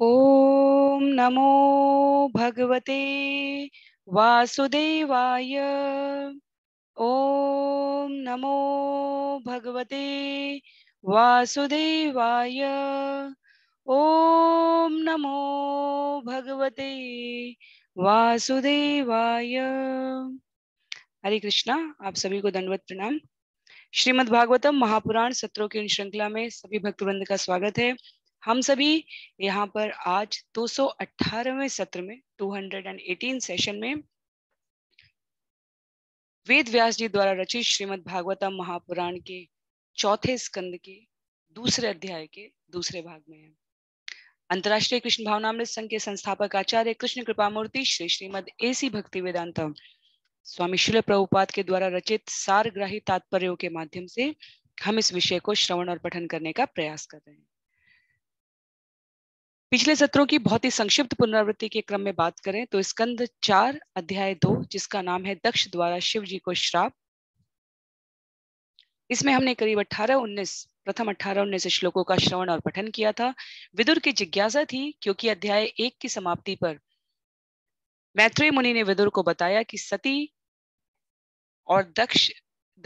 ओम नमो भगवते वासुदेवाय ओम नमो भगवते वासुदेवाय ओम नमो भगवते वासुदेवाय हरे कृष्णा आप सभी को दंडवत प्रणाम श्रीमद् भागवतम महापुराण सत्रों की श्रृंखला में सभी भक्तवृंद का स्वागत है हम सभी यहाँ पर आज 218वें सत्र में 218 सेशन में वेद व्यास जी द्वारा रचित श्रीमद् भागवतम महापुराण के चौथे स्कंद के दूसरे अध्याय के दूसरे भाग में है अंतर्राष्ट्रीय कृष्ण भावनामृत संघ के संस्थापक आचार्य कृष्ण कृपा मूर्ति श्री श्रीमद ए सी भक्ति वेदांतम स्वामी शिल प्रभुपाद के द्वारा रचित सारग्राही तात्पर्यों के माध्यम से हम इस विषय को श्रवण और पठन करने का प्रयास कर रहे हैं पिछले सत्रों की बहुत ही संक्षिप्त पुनरावृत्ति के क्रम में बात करें तो स्कंद चार अध्याय दो जिसका नाम है दक्ष द्वारा शिव जी को श्राप इसमें हमने करीब 18-19 प्रथम 18-19 श्लोकों का श्रवण और पठन किया था विदुर की जिज्ञासा थी क्योंकि अध्याय एक की समाप्ति पर मैत्रेय मुनि ने विदुर को बताया कि सती और दक्ष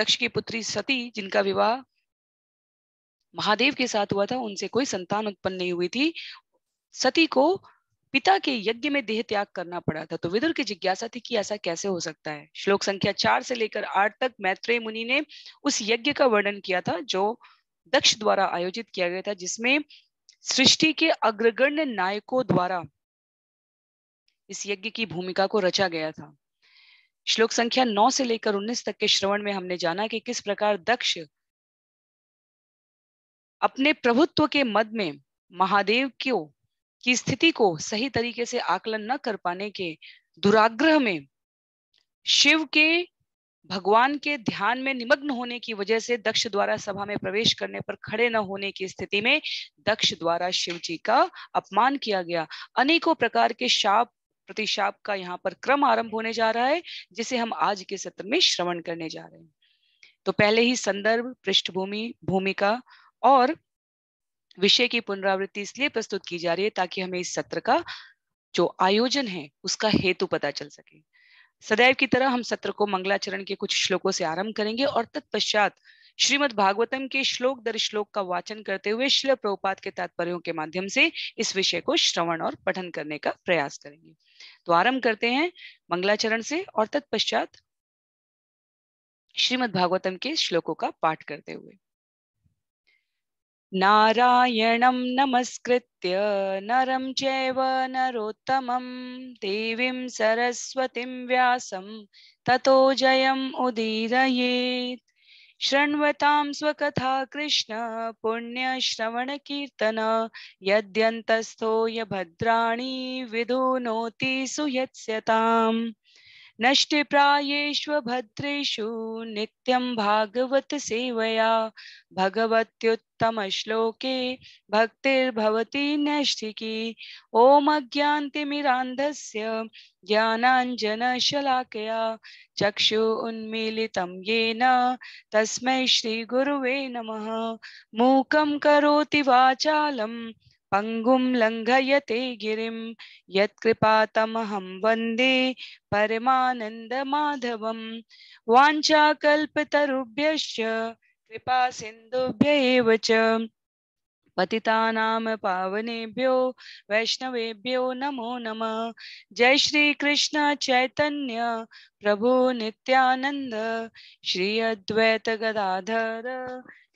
दक्ष की पुत्री सती जिनका विवाह महादेव के साथ हुआ था उनसे कोई संतान उत्पन्न नहीं हुई थी सती को पिता के यज्ञ में देह त्याग करना पड़ा था तो विदुर की जिज्ञासा थी कि ऐसा कैसे हो सकता है श्लोक संख्या चार से लेकर आठ तक मैत्रेय मुनि ने उस यज्ञ का वर्णन किया था जो दक्ष द्वारा आयोजित किया गया था जिसमें सृष्टि के अग्रगण्य नायकों द्वारा इस यज्ञ की भूमिका को रचा गया था श्लोक संख्या नौ से लेकर उन्नीस तक के श्रवण में हमने जाना कि किस प्रकार दक्ष अपने प्रभुत्व के मद में महादेव क्यों कि स्थिति को सही तरीके से आकलन न कर पाने के दुराग्रह में शिव के भगवान के ध्यान में निमग्न होने की वजह से दक्ष द्वारा सभा में प्रवेश करने पर खड़े न होने की स्थिति में दक्ष द्वारा शिव जी का अपमान किया गया अनेकों प्रकार के शाप प्रतिशाप का यहाँ पर क्रम आरंभ होने जा रहा है जिसे हम आज के सत्र में श्रवण करने जा रहे हैं तो पहले ही संदर्भ पृष्ठभूमि भूमिका और विषय की पुनरावृत्ति इसलिए प्रस्तुत की जा रही है ताकि हमें इस सत्र का जो आयोजन है उसका हेतु पता चल सके सदैव की तरह हम सत्र को मंगलाचरण के कुछ श्लोकों से आरंभ करेंगे और तत्पश्चात श्रीमद् भागवतम के श्लोक दर श्लोक का वाचन करते हुए शिल प्रभुपात के तात्पर्यों के माध्यम से इस विषय को श्रवण और पठन करने का प्रयास करेंगे तो आरंभ करते हैं मंगलाचरण से और तत्पश्चात श्रीमद् भागवतम के श्लोकों का पाठ करते हुए नारायणं नमस्कृत नरम चैव देवी सरस्वती व्यास तथो जय जयम् शृण्वता शृण्वतां स्वकथा कृष्ण पुण्यश्रवणकीर्तन यद्यस्थो यद्राणी विधुनोति सुयत्स्यताम् नष्टे प्रायेष्व प्रायेष्वभद्रेषु नित्यं भागवत सेवया भगवत्युत्तम भगवत्युत्तमश्लोके भक्तिर्भवति नैष्ठिकी ओम मिरांधस्य ज्ञानांजन शलाकया चक्षु उन्मीलितं येन तस्मै श्री गुरुवे नमः मूकं करोति वाचालम् पंगुं लङ्घयते गिरिं यत्कृपातमहं वंदे परमानन्दमाधवं माधव वाचाकुभ्य कृपा च पतितानां पावनेभ्यो वैष्णवेभ्यो नमो नमः जय श्री कृष्ण चैतन्य प्रभु नित्यानन्द श्री अद्वैत गदाधर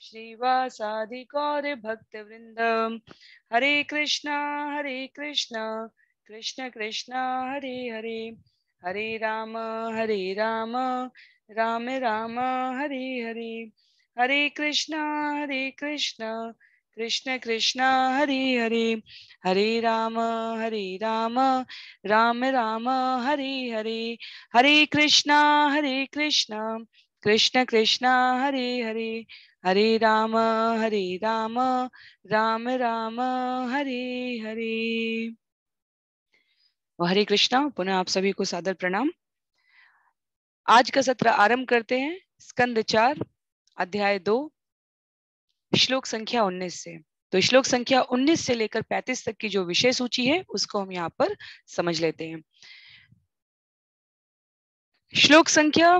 श्रीवासादि गौर भक्त वृंद हरे कृष्णा हरे कृष्णा कृष्ण कृष्णा हरे हरे हरे राम हरे राम राम राम हरे हरे हरे कृष्णा हरे कृष्णा कृष्ण कृष्ण हरे हरे हरे राम हरे राम राम राम हरे हरे हरे कृष्णा हरे कृष्णा कृष्ण कृष्ण हरे हरे हरे राम हरे राम राम राम तो हरे हरे हरे कृष्णा पुनः आप सभी को सादर प्रणाम आज का सत्र आरंभ करते हैं स्कंद चार अध्याय दो श्लोक संख्या उन्नीस से तो श्लोक संख्या उन्नीस से लेकर पैंतीस तक की जो विषय सूची है उसको हम यहाँ पर समझ लेते हैं श्लोक संख्या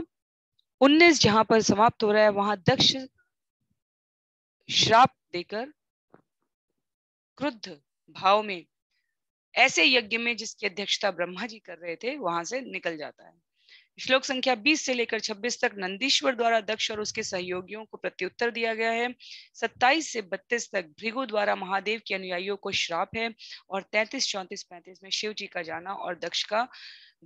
उन्नीस जहां पर समाप्त हो रहा है वहां दक्ष श्राप देकर क्रुद्ध भाव में ऐसे यज्ञ में जिसकी अध्यक्षता ब्रह्मा जी कर रहे थे वहां से निकल जाता है श्लोक संख्या 20 से लेकर 26 तक नंदीश्वर द्वारा दक्ष और उसके सहयोगियों को प्रत्युत्तर दिया गया है 27 से 32 तक भृगु द्वारा महादेव के अनुयायियों को श्राप है और 33, 34, 35 में शिव जी का जाना और दक्ष का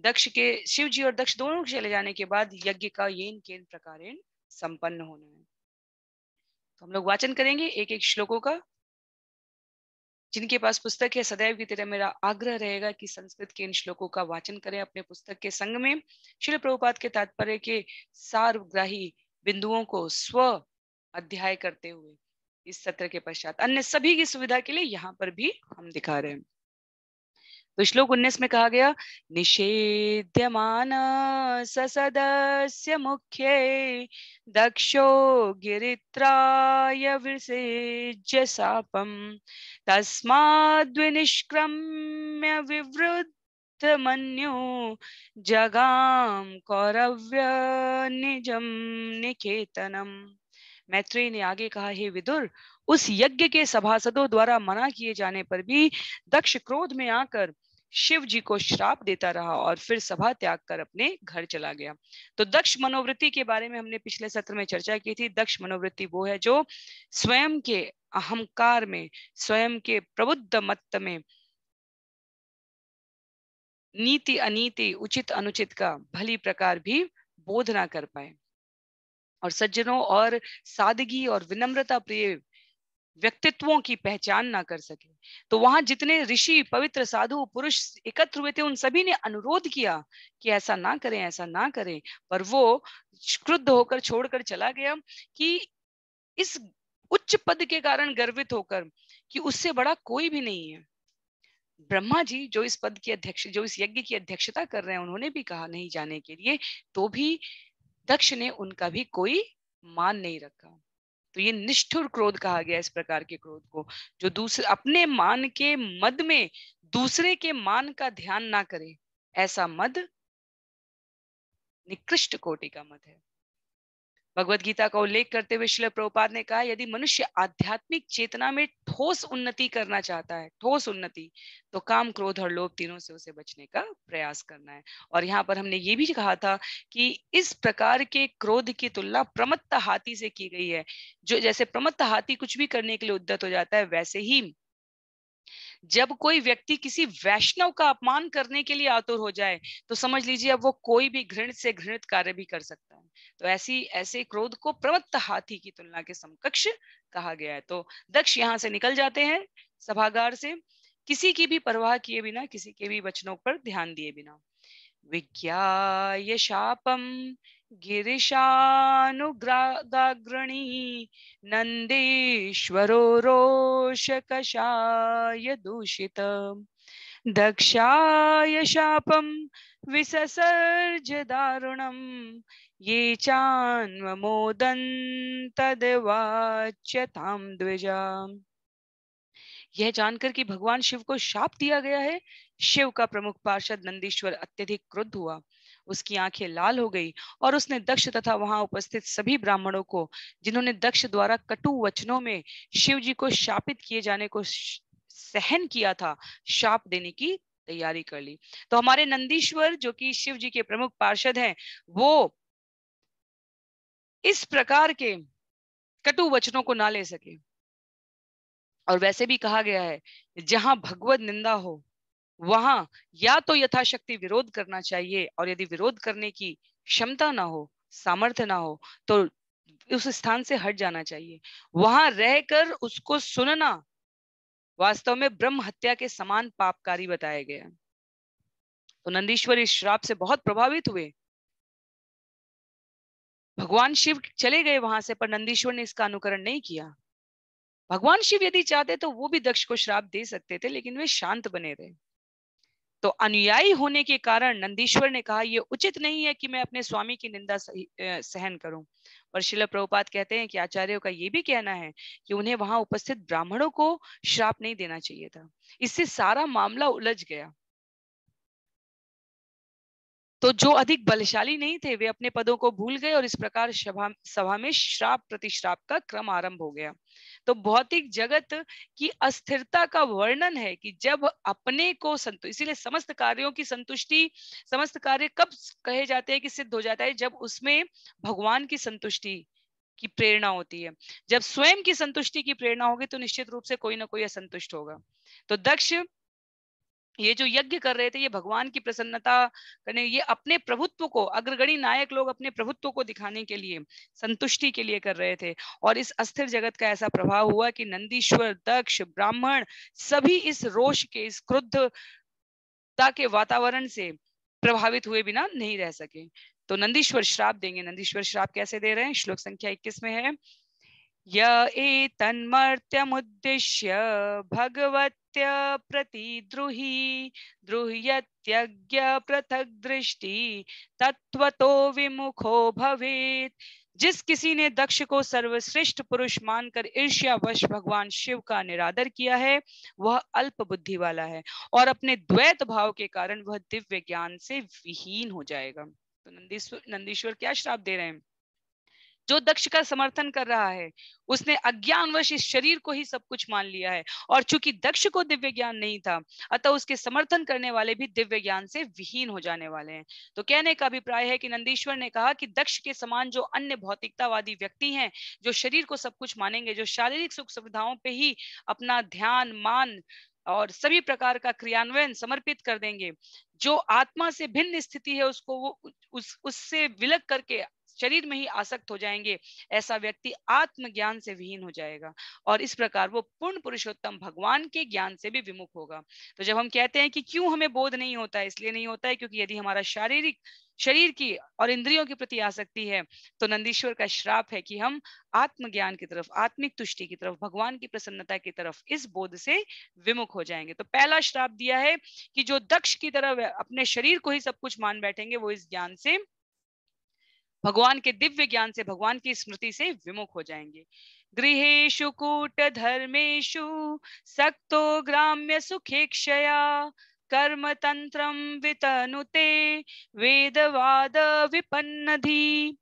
दक्ष के शिव जी और दक्ष दोनों के चले जाने के बाद यज्ञ का ये केन प्रकार संपन्न होना है तो हम लोग वाचन करेंगे एक एक श्लोकों का जिनके पास पुस्तक है सदैव की तरह मेरा आग्रह रहेगा कि संस्कृत के इन श्लोकों का वाचन करें अपने पुस्तक के संग में शिल प्रभुपात के तात्पर्य के सार्वग्राही बिंदुओं को स्व अध्याय करते हुए इस सत्र के पश्चात अन्य सभी की सुविधा के लिए यहाँ पर भी हम दिखा रहे हैं तो श्लोक उन्नीस में कहा गया निषेध्यमान सदस्य मुख्य दक्षो गिरित्राय विसेज्य सापम तस्माष्क्रम्य विवृद्ध मनु जगाम कौरव्य निजम निकेतनम मैत्रेय ने आगे कहा हे विदुर उस यज्ञ के सभासदों द्वारा मना किए जाने पर भी दक्ष क्रोध में आकर शिव जी को श्राप देता रहा और फिर सभा त्याग कर अपने घर चला गया तो दक्ष मनोवृत्ति के बारे में हमने पिछले सत्र में चर्चा की थी दक्ष मनोवृत्ति वो है जो स्वयं के अहंकार में स्वयं के प्रबुद्ध मत में नीति अनीति उचित अनुचित का भली प्रकार भी बोध ना कर पाए और सज्जनों और सादगी और विनम्रता प्रिय व्यक्तित्वों की पहचान ना कर सके तो वहां जितने ऋषि पवित्र साधु पुरुष एकत्र हुए थे उन सभी ने अनुरोध किया कि ऐसा ना करें ऐसा ना करें पर वो क्रुद्ध होकर छोड़कर चला गया कि इस उच्च पद के कारण गर्वित होकर कि उससे बड़ा कोई भी नहीं है ब्रह्मा जी जो इस पद की अध्यक्ष जो इस यज्ञ की अध्यक्षता कर रहे हैं उन्होंने भी कहा नहीं जाने के लिए तो भी दक्ष ने उनका भी कोई मान नहीं रखा तो ये निष्ठुर क्रोध कहा गया इस प्रकार के क्रोध को जो दूसरे अपने मान के मद में दूसरे के मान का ध्यान ना करे ऐसा मद निकृष्ट कोटि का मत है भगवत गीता का उल्लेख करते हुए शिल प्रभुपाद ने कहा यदि मनुष्य आध्यात्मिक चेतना में ठोस उन्नति करना चाहता है ठोस उन्नति तो काम क्रोध और लोभ तीनों से उसे बचने का प्रयास करना है और यहाँ पर हमने ये भी कहा था कि इस प्रकार के क्रोध की तुलना प्रमत्त हाथी से की गई है जो जैसे प्रमत्त हाथी कुछ भी करने के लिए उद्दत हो जाता है वैसे ही जब कोई व्यक्ति किसी वैष्णव का अपमान करने के लिए आतुर हो जाए तो समझ लीजिए अब वो कोई भी घृणित से घृणित कार्य भी कर सकता है तो ऐसी ऐसे क्रोध को प्रवत्त हाथी की तुलना के समकक्ष कहा गया है तो दक्ष यहाँ से निकल जाते हैं सभागार से किसी की भी परवाह किए बिना किसी के भी वचनों पर ध्यान दिए बिना विज्ञा शापम गिरीशानुग्रदाग्रणी नंदीश्वरो रोषकषाय दूषित शापम विससर्ज विससर्जदारुणं ये चान्वमोदन्तदवाच्यतां यह जानकर कि भगवान शिव को शाप दिया गया है शिव का प्रमुख पार्षद नंदीश्वर अत्यधिक क्रुद्ध हुआ उसकी आंखें लाल हो गई और उसने दक्ष तथा वहां उपस्थित सभी ब्राह्मणों को जिन्होंने दक्ष द्वारा कटु वचनों में शिव जी को शापित किए जाने को सहन किया था शाप देने की तैयारी कर ली तो हमारे नंदीश्वर जो कि शिव जी के प्रमुख पार्षद हैं वो इस प्रकार के कटु वचनों को ना ले सके और वैसे भी कहा गया है जहां भगवत निंदा हो वहां या तो यथाशक्ति विरोध करना चाहिए और यदि विरोध करने की क्षमता ना हो सामर्थ्य ना हो तो उस स्थान से हट जाना चाहिए वहां रहकर उसको सुनना वास्तव में ब्रह्म हत्या के समान पापकारी बताया गया तो नंदीश्वर इस श्राप से बहुत प्रभावित हुए भगवान शिव चले गए वहां से पर नंदीश्वर ने इसका अनुकरण नहीं किया भगवान शिव यदि चाहते तो वो भी दक्ष को श्राप दे सकते थे लेकिन वे शांत बने रहे तो अनुयायी होने के कारण नंदीश्वर ने कहा यह उचित नहीं है कि मैं अपने स्वामी की निंदा सहन करूं और शिल प्रभुपात कहते हैं कि आचार्यों का यह भी कहना है कि उन्हें वहां उपस्थित ब्राह्मणों को श्राप नहीं देना चाहिए था इससे सारा मामला उलझ गया तो जो अधिक बलशाली नहीं थे वे अपने पदों को भूल गए और इस प्रकार सभा सभा में श्राप प्रतिश्राप का क्रम आरंभ हो गया तो भौतिक जगत की अस्थिरता का वर्णन है कि जब अपने को संतु इसीलिए समस्त कार्यों की संतुष्टि समस्त कार्य कब कहे जाते हैं कि सिद्ध हो जाता है जब उसमें भगवान की संतुष्टि की प्रेरणा होती है जब स्वयं की संतुष्टि की प्रेरणा होगी तो निश्चित रूप से कोई ना कोई असंतुष्ट होगा तो दक्ष ये जो यज्ञ कर रहे थे ये भगवान की प्रसन्नता करने ये अपने प्रभुत्व को अग्रगणी नायक लोग अपने प्रभुत्व को दिखाने के लिए संतुष्टि के लिए कर रहे थे और इस अस्थिर जगत का ऐसा प्रभाव हुआ कि नंदीश्वर दक्ष ब्राह्मण सभी इस रोष के इस क्रुद्धता के वातावरण से प्रभावित हुए बिना नहीं रह सके तो नंदीश्वर श्राप देंगे नंदीश्वर श्राप कैसे दे रहे हैं श्लोक संख्या इक्कीस में है भगवत एतन्मर्त्यमुद्दिश्य भगवत्य प्रतिद्रुहि द्रुह्यत्यज्ञ पृथग्दृष्टि तत्वतो विमुखो भवेत् जिस किसी ने दक्ष को सर्वश्रेष्ठ पुरुष मानकर ईर्ष्यावश भगवान शिव का निरादर किया है वह अल्प बुद्धि वाला है और अपने द्वैत भाव के कारण वह दिव्य ज्ञान से विहीन हो जाएगा तो नंदीश्वर नंदीश्वर क्या श्राप दे रहे हैं जो दक्ष का समर्थन कर रहा है उसने अज्ञानवश इस शरीर को ही सब कुछ मान लिया है और चूंकि दक्ष को दिव्य ज्ञान नहीं था अतः उसके समर्थन करने वाले भी दिव्य ज्ञान से विहीन हो जाने वाले हैं तो कहने का अभिप्राय है कि नंदीश्वर ने कहा कि दक्ष के समान जो अन्य भौतिकतावादी व्यक्ति हैं जो शरीर को सब कुछ मानेंगे जो शारीरिक सुख सुविधाओं पर ही अपना ध्यान मान और सभी प्रकार का क्रियान्वयन समर्पित कर देंगे जो आत्मा से भिन्न स्थिति है उसको वो उस उससे विलक करके शरीर में ही आसक्त हो जाएंगे ऐसा व्यक्ति आत्मज्ञान से विहीन हो जाएगा और इस प्रकार वो पूर्ण पुरुषोत्तम भगवान के ज्ञान से भी विमुख होगा तो जब हम कहते हैं कि क्यों हमें बोध नहीं होता है इसलिए नहीं होता है क्योंकि यदि हमारा शारीरिक शरीर की और इंद्रियों के प्रति आसक्ति है तो नंदीश्वर का श्राप है कि हम आत्मज्ञान की तरफ आत्मिक तुष्टि की तरफ भगवान की प्रसन्नता की तरफ इस बोध से विमुख हो जाएंगे तो पहला श्राप दिया है कि जो दक्ष की तरह अपने शरीर को ही सब कुछ मान बैठेंगे वो इस ज्ञान से भगवान के दिव्य ज्ञान से भगवान की स्मृति से विमुख हो जाएंगे गृहेशु कूट धर्मेशु सक्तो ग्राम्य क्षया कर्म तंत्र वितनुते वेदवाद विपन्नधि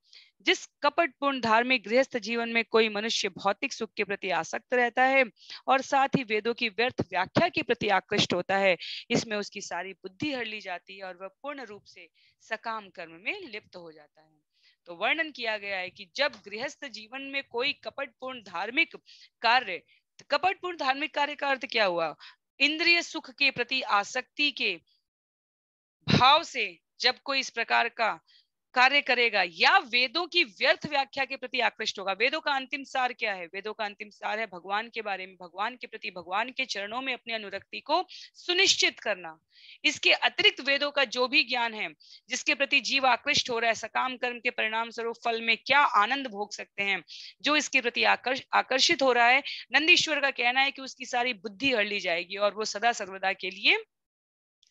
जिस कपटपूर्ण धार्मिक गृहस्थ जीवन में कोई मनुष्य भौतिक सुख के प्रति आसक्त रहता है और साथ ही वेदों की व्यर्थ व्याख्या के प्रति आकृष्ट होता है इसमें उसकी सारी बुद्धि हर ली जाती है और वह पूर्ण रूप से सकाम कर्म में लिप्त हो जाता है तो वर्णन किया गया है कि जब गृहस्थ जीवन में कोई कपटपूर्ण धार्मिक कार्य तो कपटपूर्ण धार्मिक कार्य का अर्थ क्या हुआ इंद्रिय सुख के प्रति आसक्ति के भाव से जब कोई इस प्रकार का कार्य करेगा या वेदों की व्यर्थ व्याख्या के प्रति आकृष्ट होगा वेदों का अंतिम सार क्या है वेदों का अंतिम सार है भगवान के बारे में भगवान के प्रति भगवान के चरणों में अपनी अनुरक्ति को सुनिश्चित करना इसके अतिरिक्त वेदों का जो भी ज्ञान है जिसके प्रति जीव आकृष्ट हो रहा है सकाम कर्म के परिणाम स्वरूप फल में क्या आनंद भोग सकते हैं जो इसके प्रति आकर्ष, आकर्षित हो रहा है नंदीश्वर का कहना है कि उसकी सारी बुद्धि हर ली जाएगी और वो सदा सर्वदा के लिए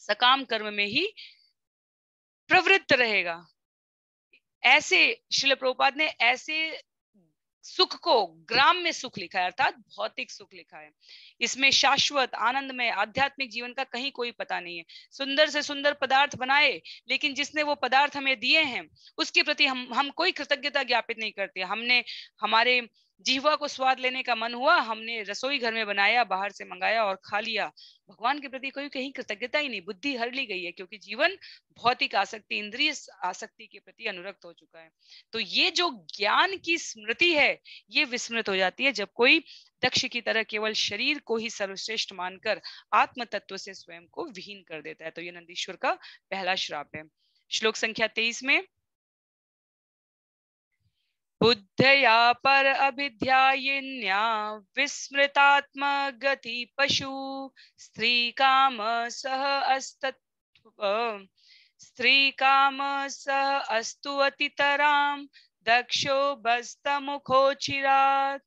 सकाम कर्म में ही प्रवृत्त रहेगा ऐसे शिल प्रोपाद ने ऐसे सुख को ग्राम में सुख लिखा है अर्थात भौतिक सुख लिखा है इसमें शाश्वत आनंद में आध्यात्मिक जीवन का कहीं कोई पता नहीं है सुंदर से सुंदर पदार्थ बनाए लेकिन जिसने वो पदार्थ हमें दिए हैं उसके प्रति हम हम कोई कृतज्ञता ज्ञापित नहीं करते हमने हमारे जीवा को स्वाद लेने का मन हुआ हमने रसोई घर में बनाया बाहर से मंगाया और खा लिया भगवान के प्रति कोई कहीं कृतज्ञता ही नहीं बुद्धि हर ली गई है क्योंकि जीवन भौतिक आसक्ति इंद्रिय आसक्ति के प्रति अनुरक्त हो चुका है तो ये जो ज्ञान की स्मृति है ये विस्मृत हो जाती है जब कोई दक्ष की तरह केवल शरीर को ही सर्वश्रेष्ठ मानकर आत्म तत्व से स्वयं को विहीन कर देता है तो ये नंदीश्वर का पहला श्राप है श्लोक संख्या तेईस में बुद्धया पर अभिध्यायिन्या विस्मृतात्म गति पशु स्त्री काम सह अस्तत्व स्त्री काम सह अस्तु अतितराम दक्षो बस्तमुखोचिरात्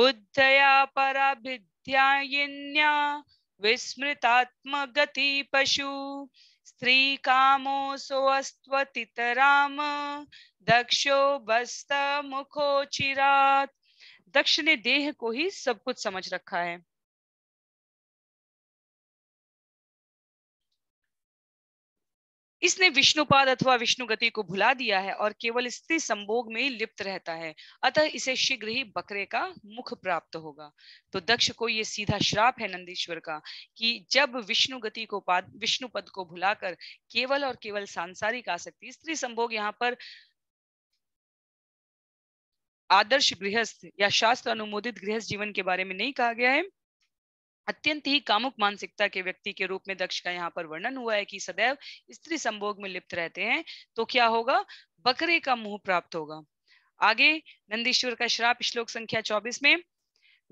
बुद्धया अभिध्यायिन्या विस्मृतात्म गति पशु कामो स्त्रीकामोऽसोऽस्त्वतितराम दक्षो बस्त मुखो चिरात दक्ष ने देह को ही सब कुछ समझ रखा है इसने विष्णुपाद अथवा विष्णु गति को भुला दिया है और केवल स्त्री संभोग में ही लिप्त रहता है अतः इसे शीघ्र ही बकरे का मुख प्राप्त होगा तो दक्ष को ये सीधा श्राप है नंदीश्वर का कि जब विष्णु गति को पाद विष्णु पद को भुलाकर केवल और केवल सांसारिक आसक्ति स्त्री संभोग यहाँ पर आदर्श गृहस्थ या शास्त्र अनुमोदित गृहस्थ जीवन के बारे में नहीं कहा गया है अत्यंत ही कामुक मानसिकता के व्यक्ति के रूप में दक्ष का यहाँ पर वर्णन हुआ है कि सदैव स्त्री संभोग में लिप्त रहते हैं तो क्या होगा बकरे का मुंह प्राप्त होगा आगे नंदीश्वर का श्राप श्लोक संख्या चौबीस में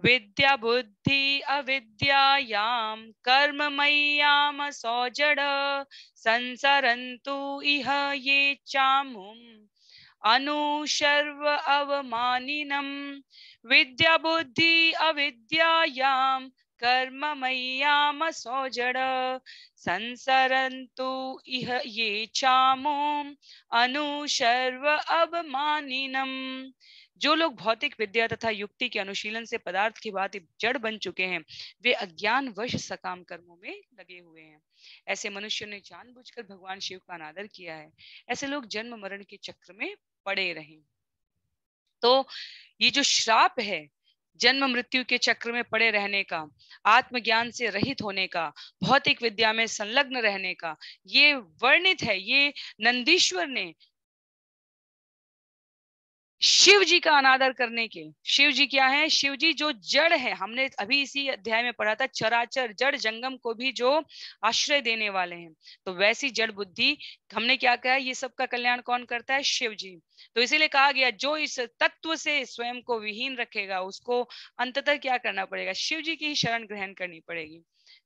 विद्या बुद्धि अविद्यायाम कर्म सौ सौजड़ संसरंतु इह ये चामु अनुशर्व अवमानिनम विद्या बुद्धि अविद्यायाम कर्म मय्याम सौजड़ संसरंतु इह ये चामो अनुशर्व अवमानिनम जो लोग भौतिक विद्या तथा युक्ति के अनुशीलन से पदार्थ की बात जड़ बन चुके हैं वे अज्ञान वश सकाम कर्मों में लगे हुए हैं ऐसे मनुष्यों ने जानबूझकर भगवान शिव का अनादर किया है ऐसे लोग जन्म मरण के चक्र में पड़े रहे तो ये जो श्राप है जन्म मृत्यु के चक्र में पड़े रहने का आत्मज्ञान से रहित होने का भौतिक विद्या में संलग्न रहने का ये वर्णित है ये नंदीश्वर ने शिव जी का अनादर करने के शिव जी क्या है शिव जी जो जड़ है हमने अभी इसी अध्याय में पढ़ा था चराचर जड़ जंगम को भी जो आश्रय देने वाले हैं तो वैसी जड़ बुद्धि हमने क्या कहा ये सब का कल्याण कौन करता है शिव जी तो इसीलिए कहा गया जो इस तत्व से स्वयं को विहीन रखेगा उसको अंततः क्या करना पड़ेगा शिव जी की ही शरण ग्रहण करनी पड़ेगी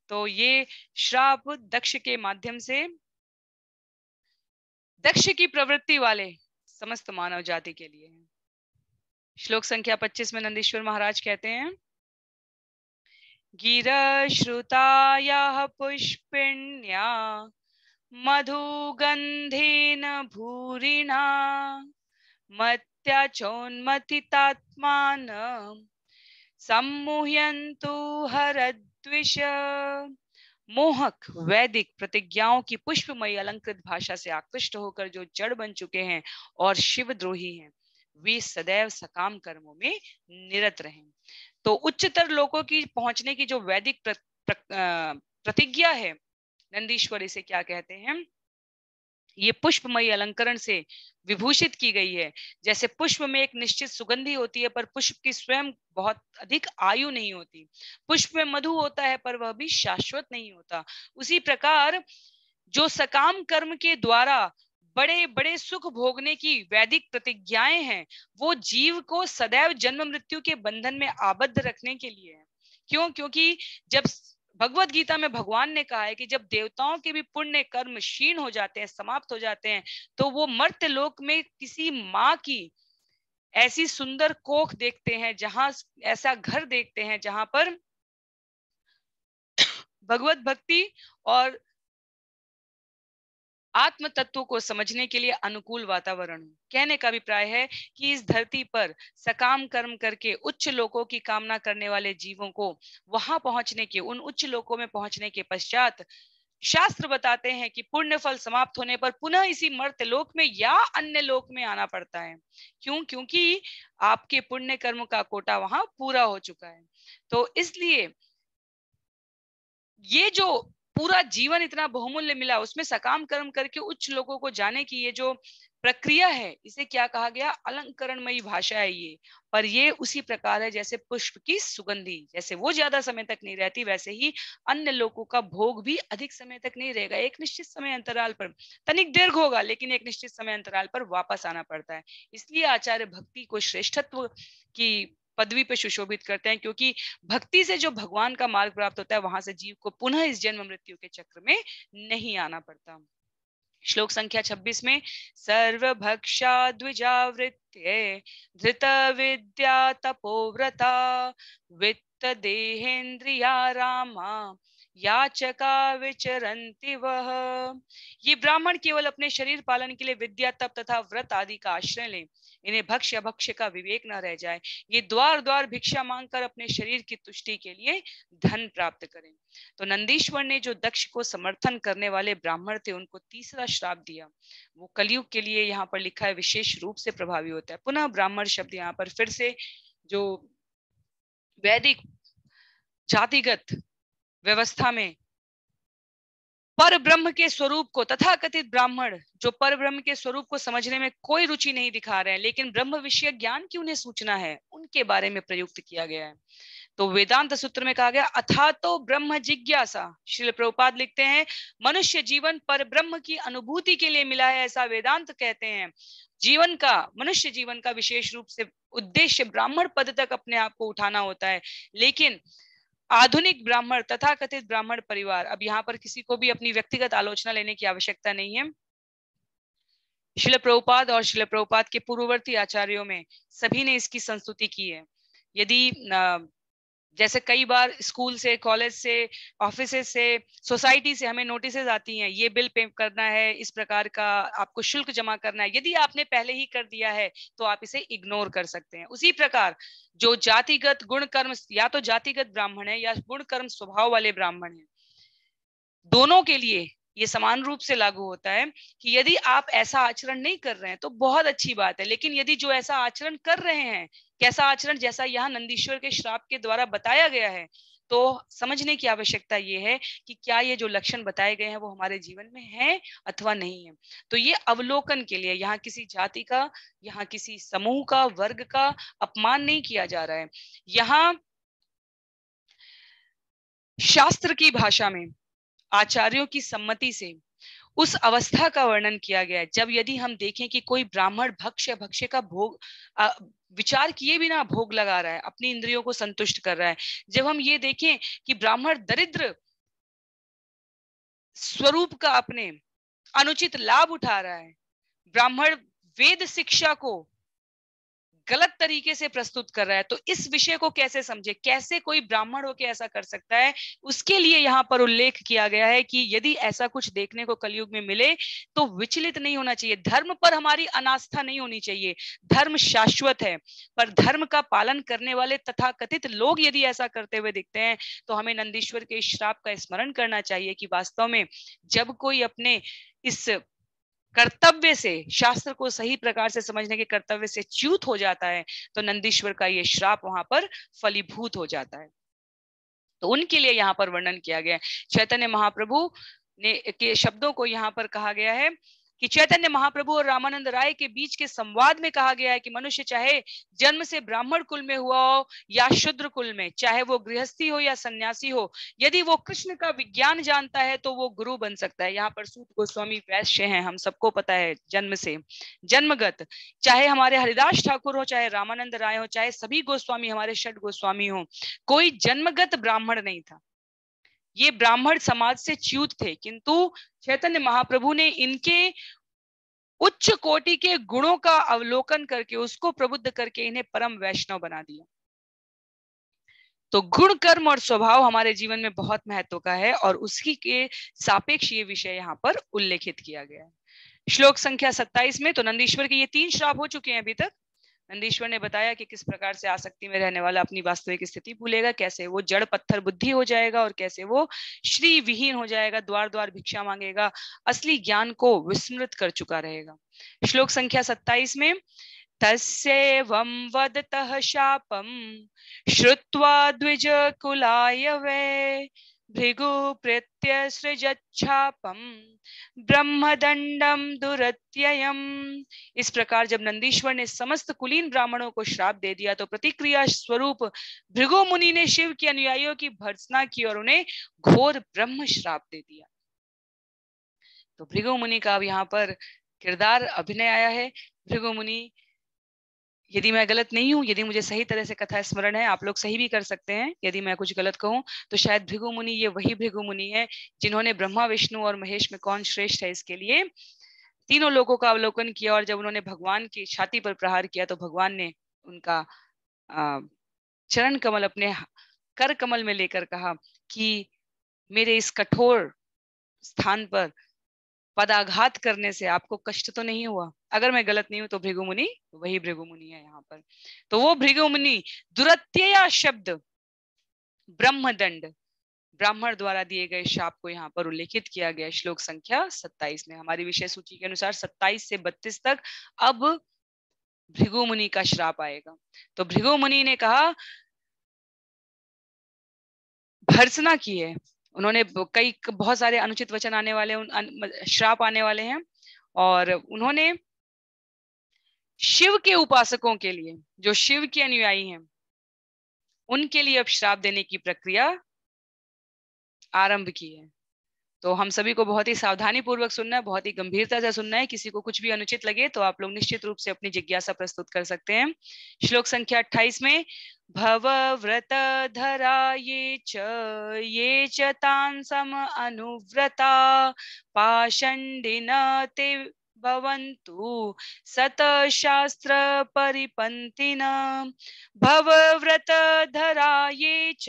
तो ये श्राप दक्ष के माध्यम से दक्ष की प्रवृत्ति वाले समस्त मानव जाति के लिए है श्लोक संख्या 25 में नंदीश्वर महाराज कहते हैं गिरश्रुतायाः पुष्पिण्या मधुगन्धेन भूरिणा मत्या चोन्मतितात्मान हर द्विष मोहक वैदिक प्रतिज्ञाओं की पुष्पमयी अलंकृत भाषा से आकृष्ट होकर जो जड़ बन चुके हैं और शिवद्रोही हैं वे सदैव सकाम कर्मों में निरत रहें तो उच्चतर लोकों की पहुंचने की जो वैदिक प्र, प्र, प्रतिज्ञा है नंदीश्वर इसे क्या कहते हैं ये पुष्पमयी अलंकरण से विभूषित की गई है जैसे पुष्प में एक निश्चित सुगंधी होती है पर पुष्प की स्वयं बहुत अधिक आयु नहीं होती पुष्प में मधु होता है पर वह भी शाश्वत नहीं होता उसी प्रकार जो सकाम कर्म के द्वारा बड़े बड़े सुख भोगने की वैदिक प्रतिज्ञाएं हैं वो जीव को सदैव जन्म मृत्यु के बंधन में आबद्ध रखने के लिए है क्यों क्योंकि जब भगवत गीता में भगवान ने कहा है कि जब देवताओं के भी पुण्य कर्म क्षीण हो जाते हैं समाप्त हो जाते हैं तो वो मर्त्य लोक में किसी माँ की ऐसी सुंदर कोख देखते हैं जहां ऐसा घर देखते हैं जहां पर भगवत भक्ति और आत्म तत्व को समझने के लिए अनुकूल वातावरण कहने का अभिप्राय है कि इस धरती पर सकाम कर्म करके उच्च लोकों की कामना करने वाले जीवों को वहां पहुंचने के उन उच्च लोकों में पहुंचने के पश्चात शास्त्र बताते हैं कि पुण्य फल समाप्त होने पर पुनः इसी मर्त लोक में या अन्य लोक में आना पड़ता है क्यों क्योंकि आपके पुण्य कर्म का कोटा वहां पूरा हो चुका है तो इसलिए ये जो पूरा जीवन इतना बहुमूल्य मिला उसमें सकाम कर्म करके उच्च लोगों को जाने की ये जो प्रक्रिया है इसे क्या कहा गया अलंकरणमयी भाषा है ये पर ये उसी प्रकार है जैसे पुष्प की सुगंधी जैसे वो ज्यादा समय तक नहीं रहती वैसे ही अन्य लोगों का भोग भी अधिक समय तक नहीं रहेगा एक निश्चित समय अंतराल पर तनिक दीर्घ होगा लेकिन एक निश्चित समय अंतराल पर वापस आना पड़ता है इसलिए आचार्य भक्ति को श्रेष्ठत्व की पदवी पे सुशोभित करते हैं क्योंकि भक्ति से जो भगवान का मार्ग प्राप्त होता है वहां से जीव को पुनः इस जन्म मृत्यु के चक्र में नहीं आना पड़ता श्लोक संख्या 26 में सर्वभक्षा द्विजावृत्य धृत विद्या तपोव्रता वित्त देहेन्द्रिया रामा याचका विचरंती वह ये ब्राह्मण केवल अपने शरीर पालन के लिए विद्या तप तथा व्रत आदि का आश्रय लें इन्हें भक्ष्य भक्ष्य का विवेक न रह जाए ये द्वार द्वार भिक्षा मांगकर अपने शरीर की तुष्टि के लिए धन प्राप्त करें तो नंदीश्वर ने जो दक्ष को समर्थन करने वाले ब्राह्मण थे उनको तीसरा श्राप दिया वो कलयुग के लिए यहाँ पर लिखा है विशेष रूप से प्रभावी होता है पुनः ब्राह्मण शब्द यहाँ पर फिर से जो वैदिक जातिगत व्यवस्था में पर ब्रह्म के स्वरूप को तथा कथित ब्राह्मण जो पर ब्रह्म के स्वरूप को समझने में कोई रुचि नहीं दिखा रहे हैं लेकिन ब्रह्म विषय ज्ञान की उन्हें सूचना है उनके बारे में प्रयुक्त किया गया है तो वेदांत सूत्र में कहा गया अथा तो ब्रह्म जिज्ञासा श्री प्रभुपाद लिखते हैं मनुष्य जीवन पर ब्रह्म की अनुभूति के लिए मिला है ऐसा वेदांत कहते हैं जीवन का मनुष्य जीवन का विशेष रूप से उद्देश्य ब्राह्मण पद तक अपने आप को उठाना होता है लेकिन आधुनिक ब्राह्मण तथा कथित ब्राह्मण परिवार अब यहाँ पर किसी को भी अपनी व्यक्तिगत आलोचना लेने की आवश्यकता नहीं है शिल प्रभुपाद और शिल प्रभुपाद के पूर्ववर्ती आचार्यों में सभी ने इसकी संस्तुति की है यदि जैसे कई बार स्कूल से कॉलेज से ऑफिस से सोसाइटी से हमें नोटिस आती हैं ये बिल पे करना है इस प्रकार का आपको शुल्क जमा करना है यदि आपने पहले ही कर दिया है तो आप इसे इग्नोर कर सकते हैं उसी प्रकार जो जातिगत गुण कर्म या तो जातिगत ब्राह्मण है या गुण कर्म स्वभाव वाले ब्राह्मण है दोनों के लिए ये समान रूप से लागू होता है कि यदि आप ऐसा आचरण नहीं कर रहे हैं तो बहुत अच्छी बात है लेकिन यदि जो ऐसा आचरण कर रहे हैं कैसा आचरण जैसा यहाँ नंदीश्वर के श्राप के द्वारा बताया गया है तो समझने की आवश्यकता ये है कि क्या ये जो लक्षण बताए गए हैं वो हमारे जीवन में है अथवा नहीं है तो ये अवलोकन के लिए यहाँ किसी जाति का यहाँ किसी समूह का वर्ग का अपमान नहीं किया जा रहा है यहाँ शास्त्र की भाषा में आचार्यों की सम्मति से उस अवस्था का वर्णन किया गया है जब यदि हम देखें कि कोई ब्राह्मण भक्ष या भक्ष्य का भोग आ, विचार किए बिना भोग लगा रहा है अपनी इंद्रियों को संतुष्ट कर रहा है जब हम ये देखें कि ब्राह्मण दरिद्र स्वरूप का अपने अनुचित लाभ उठा रहा है ब्राह्मण वेद शिक्षा को गलत तरीके से प्रस्तुत कर रहा है तो इस विषय को कैसे समझे कैसे कोई ब्राह्मण होके ऐसा कर सकता है उसके लिए यहाँ पर उल्लेख किया गया है कि यदि ऐसा कुछ देखने को कलयुग में मिले तो विचलित नहीं होना चाहिए धर्म पर हमारी अनास्था नहीं होनी चाहिए धर्म शाश्वत है पर धर्म का पालन करने वाले तथा कथित लोग यदि ऐसा करते हुए दिखते हैं तो हमें नंदीश्वर के श्राप का स्मरण करना चाहिए कि वास्तव में जब कोई अपने इस कर्तव्य से शास्त्र को सही प्रकार से समझने के कर्तव्य से च्यूत हो जाता है तो नंदीश्वर का ये श्राप वहां पर फलीभूत हो जाता है तो उनके लिए यहाँ पर वर्णन किया गया है चैतन्य महाप्रभु ने के शब्दों को यहाँ पर कहा गया है कि चैतन्य महाप्रभु और रामानंद राय के बीच के संवाद में कहा गया है कि मनुष्य चाहे जन्म से ब्राह्मण कुल में हुआ हो या शुद्र कुल में चाहे वो गृहस्थी हो या सन्यासी हो यदि वो कृष्ण का विज्ञान जानता है तो वो गुरु बन सकता है यहाँ पर सूत गोस्वामी वैश्य हैं हम सबको पता है जन्म से जन्मगत चाहे हमारे हरिदास ठाकुर हो चाहे रामानंद राय हो चाहे सभी गोस्वामी हमारे षठ गोस्वामी हो कोई जन्मगत ब्राह्मण नहीं था ये ब्राह्मण समाज से च्यूत थे किंतु चैतन्य महाप्रभु ने इनके उच्च कोटि के गुणों का अवलोकन करके उसको प्रबुद्ध करके इन्हें परम वैष्णव बना दिया तो गुण कर्म और स्वभाव हमारे जीवन में बहुत महत्व का है और उसकी के सापेक्ष ये विषय यहाँ पर उल्लेखित किया गया है श्लोक संख्या 27 में तो नंदीश्वर के ये तीन श्राप हो चुके हैं अभी तक नंदीश्वर ने बताया कि किस प्रकार से आसक्ति में रहने वाला अपनी वास्तविक स्थिति भूलेगा कैसे वो जड़ पत्थर बुद्धि हो जाएगा और कैसे वो श्री विहीन हो जाएगा द्वार द्वार भिक्षा मांगेगा असली ज्ञान को विस्मृत कर चुका रहेगा श्लोक संख्या सत्ताईस में तस्वं शापम श्रुवा द्विजकुलाय वे भृगुप्रत्यसृजापम ब्रह्मदंडम दुरत्ययम इस प्रकार जब नंदीश्वर ने समस्त कुलीन ब्राह्मणों को श्राप दे दिया तो प्रतिक्रिया स्वरूप भृगु मुनि ने शिव के अनुयायियों की भर्सना की और उन्हें घोर ब्रह्म श्राप दे दिया तो भृगु मुनि का अब यहाँ पर किरदार अभिनय आया है भृगु मुनि यदि मैं गलत नहीं हूँ यदि मुझे सही तरह से कथा स्मरण है आप लोग सही भी कर सकते हैं यदि मैं कुछ गलत कहूँ तो शायद भृगु मुनि ये वही भृगु मुनि है जिन्होंने ब्रह्मा विष्णु और महेश में कौन श्रेष्ठ है इसके लिए तीनों लोगों का अवलोकन किया और जब उन्होंने भगवान की छाती पर प्रहार किया तो भगवान ने उनका चरण कमल अपने कर कमल में लेकर कहा कि मेरे इस कठोर स्थान पर पदाघात करने से आपको कष्ट तो नहीं हुआ अगर मैं गलत नहीं हूं तो भृगु मुनि वही भृगु मुनि है यहाँ पर तो वो भृगु मुनि दुरत्यया शब्द ब्रह्मदंड ब्राह्मण द्वारा दिए गए शाप को यहाँ पर उल्लेखित किया गया श्लोक संख्या 27 में हमारी विषय सूची के अनुसार 27 से 32 तक अब भृगु मुनि का श्राप आएगा तो भृगु मुनि ने कहा भर्सना की है उन्होंने कई बहुत सारे अनुचित वचन आने वाले श्राप आने वाले हैं और उन्होंने शिव के उपासकों के लिए जो शिव के अनुयायी हैं उनके लिए अब श्राप देने की प्रक्रिया आरंभ की है तो हम सभी को बहुत ही सावधानी पूर्वक सुनना है बहुत ही गंभीरता से सुनना है किसी को कुछ भी अनुचित लगे तो आप लोग निश्चित रूप से अपनी जिज्ञासा प्रस्तुत कर सकते हैं श्लोक संख्या अट्ठाईस में भव व्रत धरा ये च ये सम अनुव्रता पाषंडिन भवन्तु शतशास्त्रपरिपन्थिन भवव्रतधरा ये च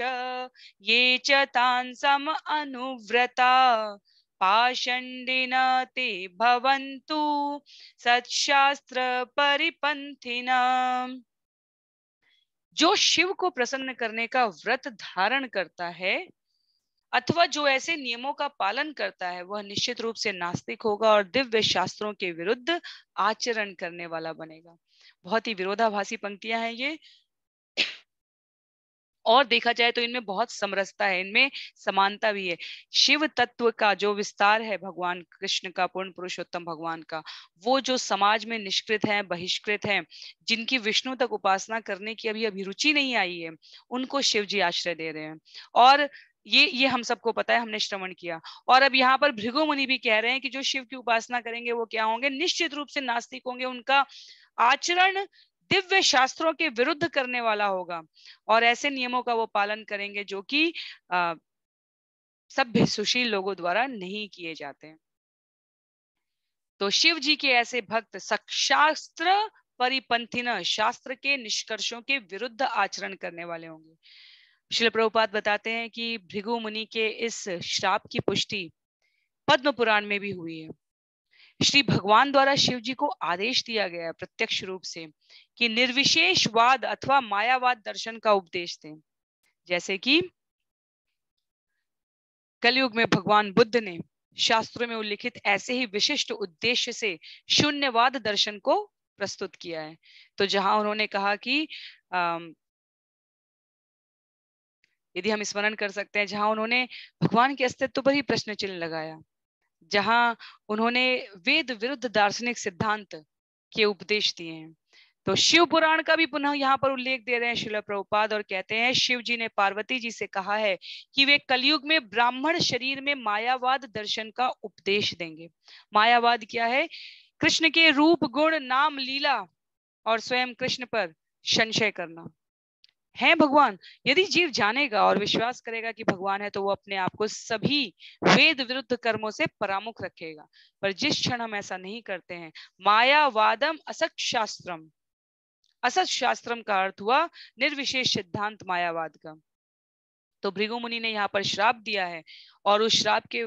ये च तान् सम अनुव्रता पाषण्डिन ते भवन्तु सत्शास्त्रपरिपन्थिन जो शिव को प्रसन्न करने का व्रत धारण करता है अथवा जो ऐसे नियमों का पालन करता है वह निश्चित रूप से नास्तिक होगा और दिव्य शास्त्रों के विरुद्ध आचरण करने वाला बनेगा बहुत ही विरोधाभासी पंक्तियां हैं ये और देखा जाए तो इनमें बहुत समरसता है इनमें समानता भी है शिव तत्व का जो विस्तार है भगवान कृष्ण का पूर्ण पुरुषोत्तम भगवान का वो जो समाज में निष्कृत है बहिष्कृत है जिनकी विष्णु तक उपासना करने की अभी अभिरुचि नहीं आई है उनको शिव जी आश्रय दे रहे हैं और ये ये हम सबको पता है हमने श्रवण किया और अब यहाँ पर भृगुमुनि भी कह रहे हैं कि जो शिव की उपासना करेंगे वो क्या होंगे निश्चित रूप से नास्तिक होंगे उनका आचरण दिव्य शास्त्रों के विरुद्ध करने वाला होगा और ऐसे नियमों का वो पालन करेंगे जो कि सभ्य सुशील लोगों द्वारा नहीं किए जाते तो शिव जी के ऐसे भक्त सशास्त्र परिपंथी शास्त्र के निष्कर्षों के विरुद्ध आचरण करने वाले होंगे शिल प्रभुपात बताते हैं कि भृगु मुनि के इस श्राप की पुष्टि पद्म पुराण में भी हुई है श्री भगवान द्वारा शिव जी को आदेश दिया गया है प्रत्यक्ष रूप से कि निर्विशेषवाद अथवा मायावाद दर्शन का उपदेश दें जैसे कि कलयुग में भगवान बुद्ध ने शास्त्रों में उल्लिखित ऐसे ही विशिष्ट उद्देश्य से शून्यवाद दर्शन को प्रस्तुत किया है तो जहां उन्होंने कहा कि अः यदि हम स्मरण कर सकते हैं जहाँ उन्होंने भगवान के अस्तित्व पर ही प्रश्न चिन्ह लगाया जहाँ उन्होंने वेद विरुद्ध दार्शनिक सिद्धांत के उपदेश दिए हैं तो शिव पुराण का भी पुनः यहाँ पर उल्लेख दे रहे हैं शिल प्रभुपाद और कहते हैं शिव जी ने पार्वती जी से कहा है कि वे कलयुग में ब्राह्मण शरीर में मायावाद दर्शन का उपदेश देंगे मायावाद क्या है कृष्ण के रूप गुण नाम लीला और स्वयं कृष्ण पर संशय करना है भगवान यदि जीव जानेगा और विश्वास करेगा कि भगवान है तो वो अपने आप को सभी वेद विरुद्ध कर्मों से परामुख रखेगा पर जिस क्षण हम ऐसा नहीं करते हैं मायावादम असत शास्त्रम असत शास्त्रम का अर्थ हुआ निर्विशेष सिद्धांत मायावाद का तो भृगु मुनि ने यहाँ पर श्राप दिया है और उस श्राप के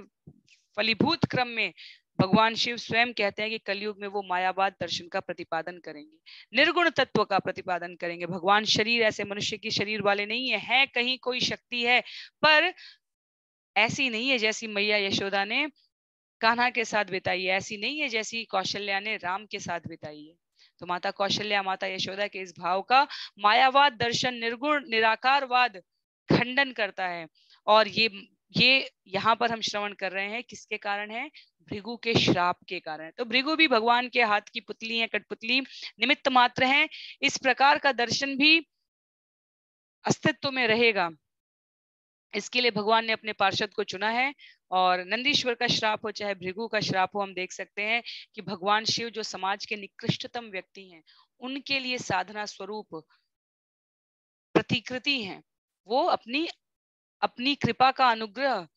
फलीभूत क्रम में भगवान शिव स्वयं कहते हैं कि कलयुग में वो मायावाद दर्शन का प्रतिपादन करेंगे निर्गुण तत्व का प्रतिपादन करेंगे भगवान शरीर ऐसे मनुष्य की शरीर वाले नहीं है, है कहीं कोई शक्ति है पर ऐसी नहीं है जैसी मैया यशोदा ने कान्हा के साथ बिताई है ऐसी नहीं है जैसी कौशल्या ने राम के साथ बिताई है तो माता कौशल्या माता यशोदा के इस भाव का मायावाद दर्शन निर्गुण निराकारवाद खंडन करता है और ये ये यहाँ पर हम श्रवण कर रहे हैं किसके कारण है भृगु के श्राप के कारण तो भृगु भी भगवान के हाथ की पुतली है कठपुतली निमित्त मात्र है इस प्रकार का दर्शन भी अस्तित्व में रहेगा इसके लिए भगवान ने अपने पार्षद को चुना है और नंदीश्वर का श्राप हो चाहे भृगु का श्राप हो हम देख सकते हैं कि भगवान शिव जो समाज के निकृष्टतम व्यक्ति हैं उनके लिए साधना स्वरूप प्रतिकृति हैं वो अपनी अपनी कृपा का अनुग्रह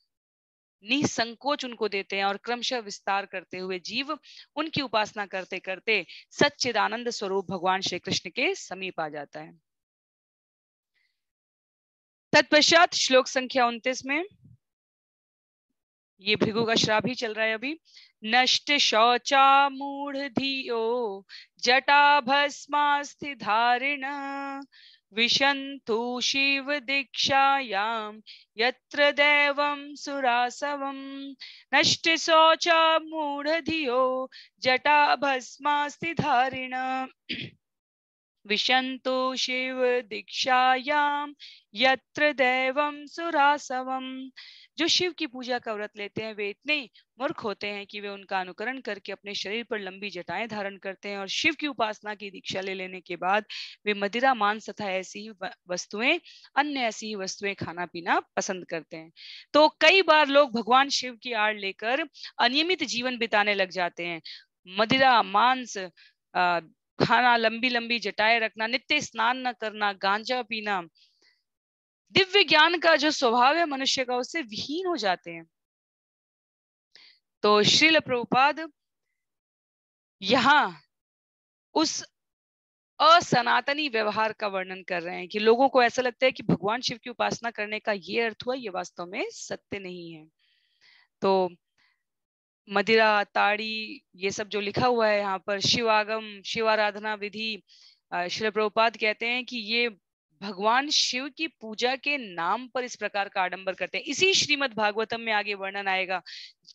निसंकोच उनको देते हैं और क्रमशः विस्तार करते हुए जीव उनकी उपासना करते करते सच्चिदानंद स्वरूप भगवान श्री कृष्ण के समीप आ जाता है तत्पश्चात श्लोक संख्या उन्तीस में ये भृगु का श्राप ही चल रहा है अभी नष्ट शौचा मूढ़ धियो जटा भस्मास्थि धारिण विशन्तु शिवदीक्षायां यत्र देवं सुरासवं नष्टिशौचा मूढधियो जटा भस्मास्ति धारिण विशन्तु शिवदीक्षायां यत्र देवं सुरासवं जो शिव की पूजा का व्रत लेते हैं वे इतने मूर्ख होते हैं कि वे उनका अनुकरण करके अपने शरीर पर लंबी जटाएं धारण करते हैं और शिव की उपासना की दीक्षा ले लेने के बाद वे मदिरा मांस तथा ऐसी ही वस्तुएं अन्य ऐसी ही वस्तुएं खाना पीना पसंद करते हैं तो कई बार लोग भगवान शिव की आड़ लेकर अनियमित जीवन बिताने लग जाते हैं मदिरा मांस खाना लंबी लंबी जटाएं रखना नित्य स्नान न करना गांजा पीना दिव्य ज्ञान का जो स्वभाव है मनुष्य का उससे विहीन हो जाते हैं तो श्रील प्रभुपाद यहां उस असनातनी व्यवहार का वर्णन कर रहे हैं कि लोगों को ऐसा लगता है कि भगवान शिव की उपासना करने का ये अर्थ हुआ ये वास्तव में सत्य नहीं है तो मदिरा ताड़ी ये सब जो लिखा हुआ है यहाँ पर शिवागम शिवाराधना विधि श्री प्रभुपाद कहते हैं कि ये भगवान शिव की पूजा के नाम पर इस प्रकार का आडंबर करते हैं इसी श्रीमद भागवतम में आगे वर्णन आएगा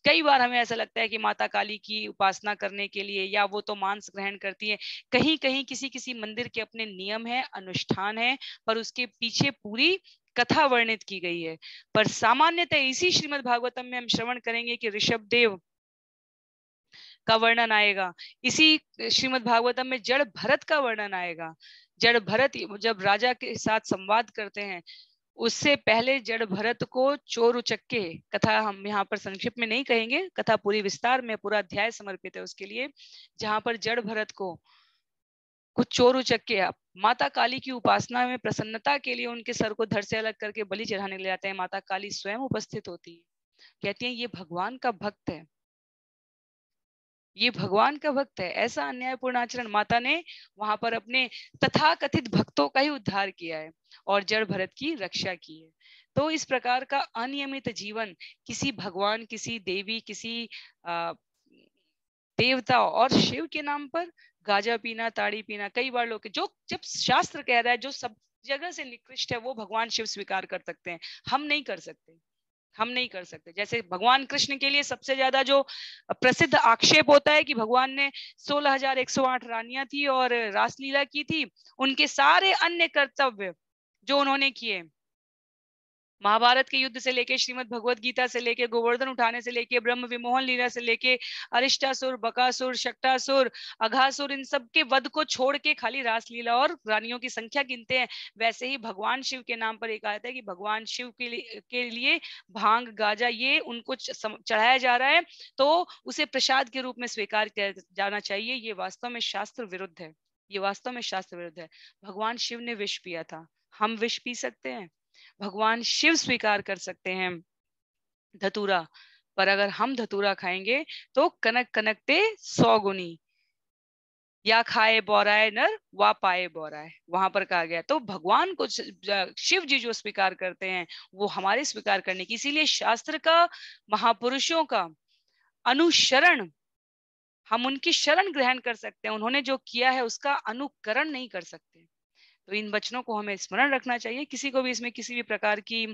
कई बार हमें ऐसा लगता है कि माता काली की उपासना करने के लिए या वो तो मांस ग्रहण करती है कहीं कहीं किसी किसी मंदिर के अपने नियम है अनुष्ठान है पर उसके पीछे पूरी कथा वर्णित की गई है पर सामान्यतः इसी श्रीमद भागवतम में हम श्रवण करेंगे कि ऋषभ देव का वर्णन आएगा इसी श्रीमद भागवतम में जड़ भरत का वर्णन आएगा जड़ भरत जब राजा के साथ संवाद करते हैं उससे पहले जड़ भरत को चोर उचक्के कथा हम यहाँ पर संक्षिप्त में नहीं कहेंगे कथा पूरी विस्तार में पूरा अध्याय समर्पित है उसके लिए जहाँ पर जड़ भरत को कुछ चोर उचक्के आप माता काली की उपासना में प्रसन्नता के लिए उनके सर को धर से अलग करके बलि चढ़ाने ले जाते हैं माता काली स्वयं उपस्थित होती है कहती है ये भगवान का भक्त है ये भगवान का भक्त है ऐसा अन्यायपूर्ण आचरण माता ने वहां पर अपने तथा कथित भक्तों का ही उद्धार किया है और जड़ भरत की रक्षा की है तो इस प्रकार का अनियमित जीवन किसी भगवान किसी देवी किसी देवता और शिव के नाम पर गाजा पीना ताड़ी पीना कई बार लोग जो जब शास्त्र कह रहा है जो सब जगह से निकृष्ट है वो भगवान शिव स्वीकार कर सकते हैं हम नहीं कर सकते हम नहीं कर सकते जैसे भगवान कृष्ण के लिए सबसे ज्यादा जो प्रसिद्ध आक्षेप होता है कि भगवान ने 16,108 रानियां थी और रासलीला की थी उनके सारे अन्य कर्तव्य जो उन्होंने किए महाभारत के युद्ध से लेके श्रीमद भगवत गीता से लेके गोवर्धन उठाने से लेके ब्रह्म विमोहन लीला से लेके अरिष्टासुर बकासुर शक्टासुर अघासुर इन सब के वध को छोड़ के खाली रासलीला और रानियों की संख्या गिनते हैं वैसे ही भगवान शिव के नाम पर एक आयत है कि भगवान शिव के लिए के लिए भांग गाजा ये उनको चढ़ाया जा रहा है तो उसे प्रसाद के रूप में स्वीकार किया जाना चाहिए ये वास्तव में शास्त्र विरुद्ध है ये वास्तव में शास्त्र विरुद्ध है भगवान शिव ने विष पिया था हम विष पी सकते हैं भगवान शिव स्वीकार कर सकते हैं धतूरा पर अगर हम धतूरा खाएंगे तो कनक कनकते सौ गुनी या खाए बोराए नर वा पाए बोराए वहां पर कहा गया तो भगवान को शिव जी जो स्वीकार करते हैं वो हमारे स्वीकार करने की इसीलिए शास्त्र का महापुरुषों का अनुशरण हम उनकी शरण ग्रहण कर सकते हैं उन्होंने जो किया है उसका अनुकरण नहीं कर सकते तो इन बचनों को हमें स्मरण रखना चाहिए किसी को भी इसमें किसी भी प्रकार की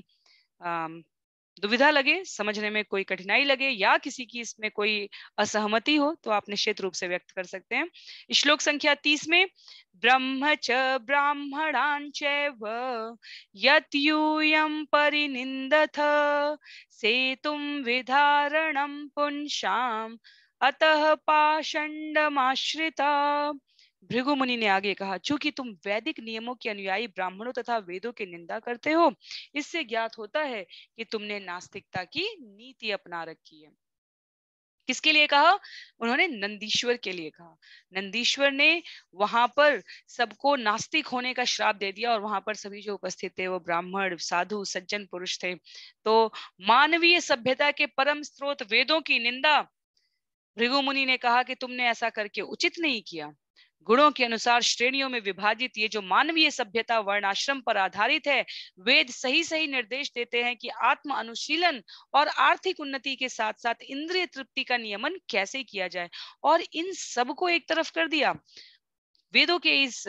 दुविधा लगे समझने में कोई कठिनाई लगे या किसी की इसमें कोई असहमति हो तो आप निश्चित रूप से व्यक्त कर सकते हैं श्लोक संख्या तीस में ब्रह्म च ब्राह्मणांच यूयम परिनिंदथ से तुम विधारणम पुनशाम अतः पाषंडमाश्रिता भृगु मुनि ने आगे कहा चूंकि तुम वैदिक नियमों के अनुयायी ब्राह्मणों तथा वेदों की निंदा करते हो इससे ज्ञात होता है कि तुमने नास्तिकता की नीति अपना रखी है किसके लिए कहा उन्होंने नंदीश्वर के लिए कहा नंदीश्वर ने वहां पर सबको नास्तिक होने का श्राप दे दिया और वहां पर सभी जो उपस्थित थे वो ब्राह्मण साधु सज्जन पुरुष थे तो मानवीय सभ्यता के परम स्रोत वेदों की निंदा भृगु मुनि ने कहा कि तुमने ऐसा करके उचित नहीं किया गुणों के अनुसार श्रेणियों में विभाजित ये जो मानवीय सभ्यता वर्ण आश्रम पर आधारित है वेद सही सही निर्देश देते हैं कि आत्म अनुशीलन और आर्थिक उन्नति के साथ साथ इंद्रिय तृप्ति का नियमन कैसे किया जाए और इन सबको एक तरफ कर दिया वेदों के इस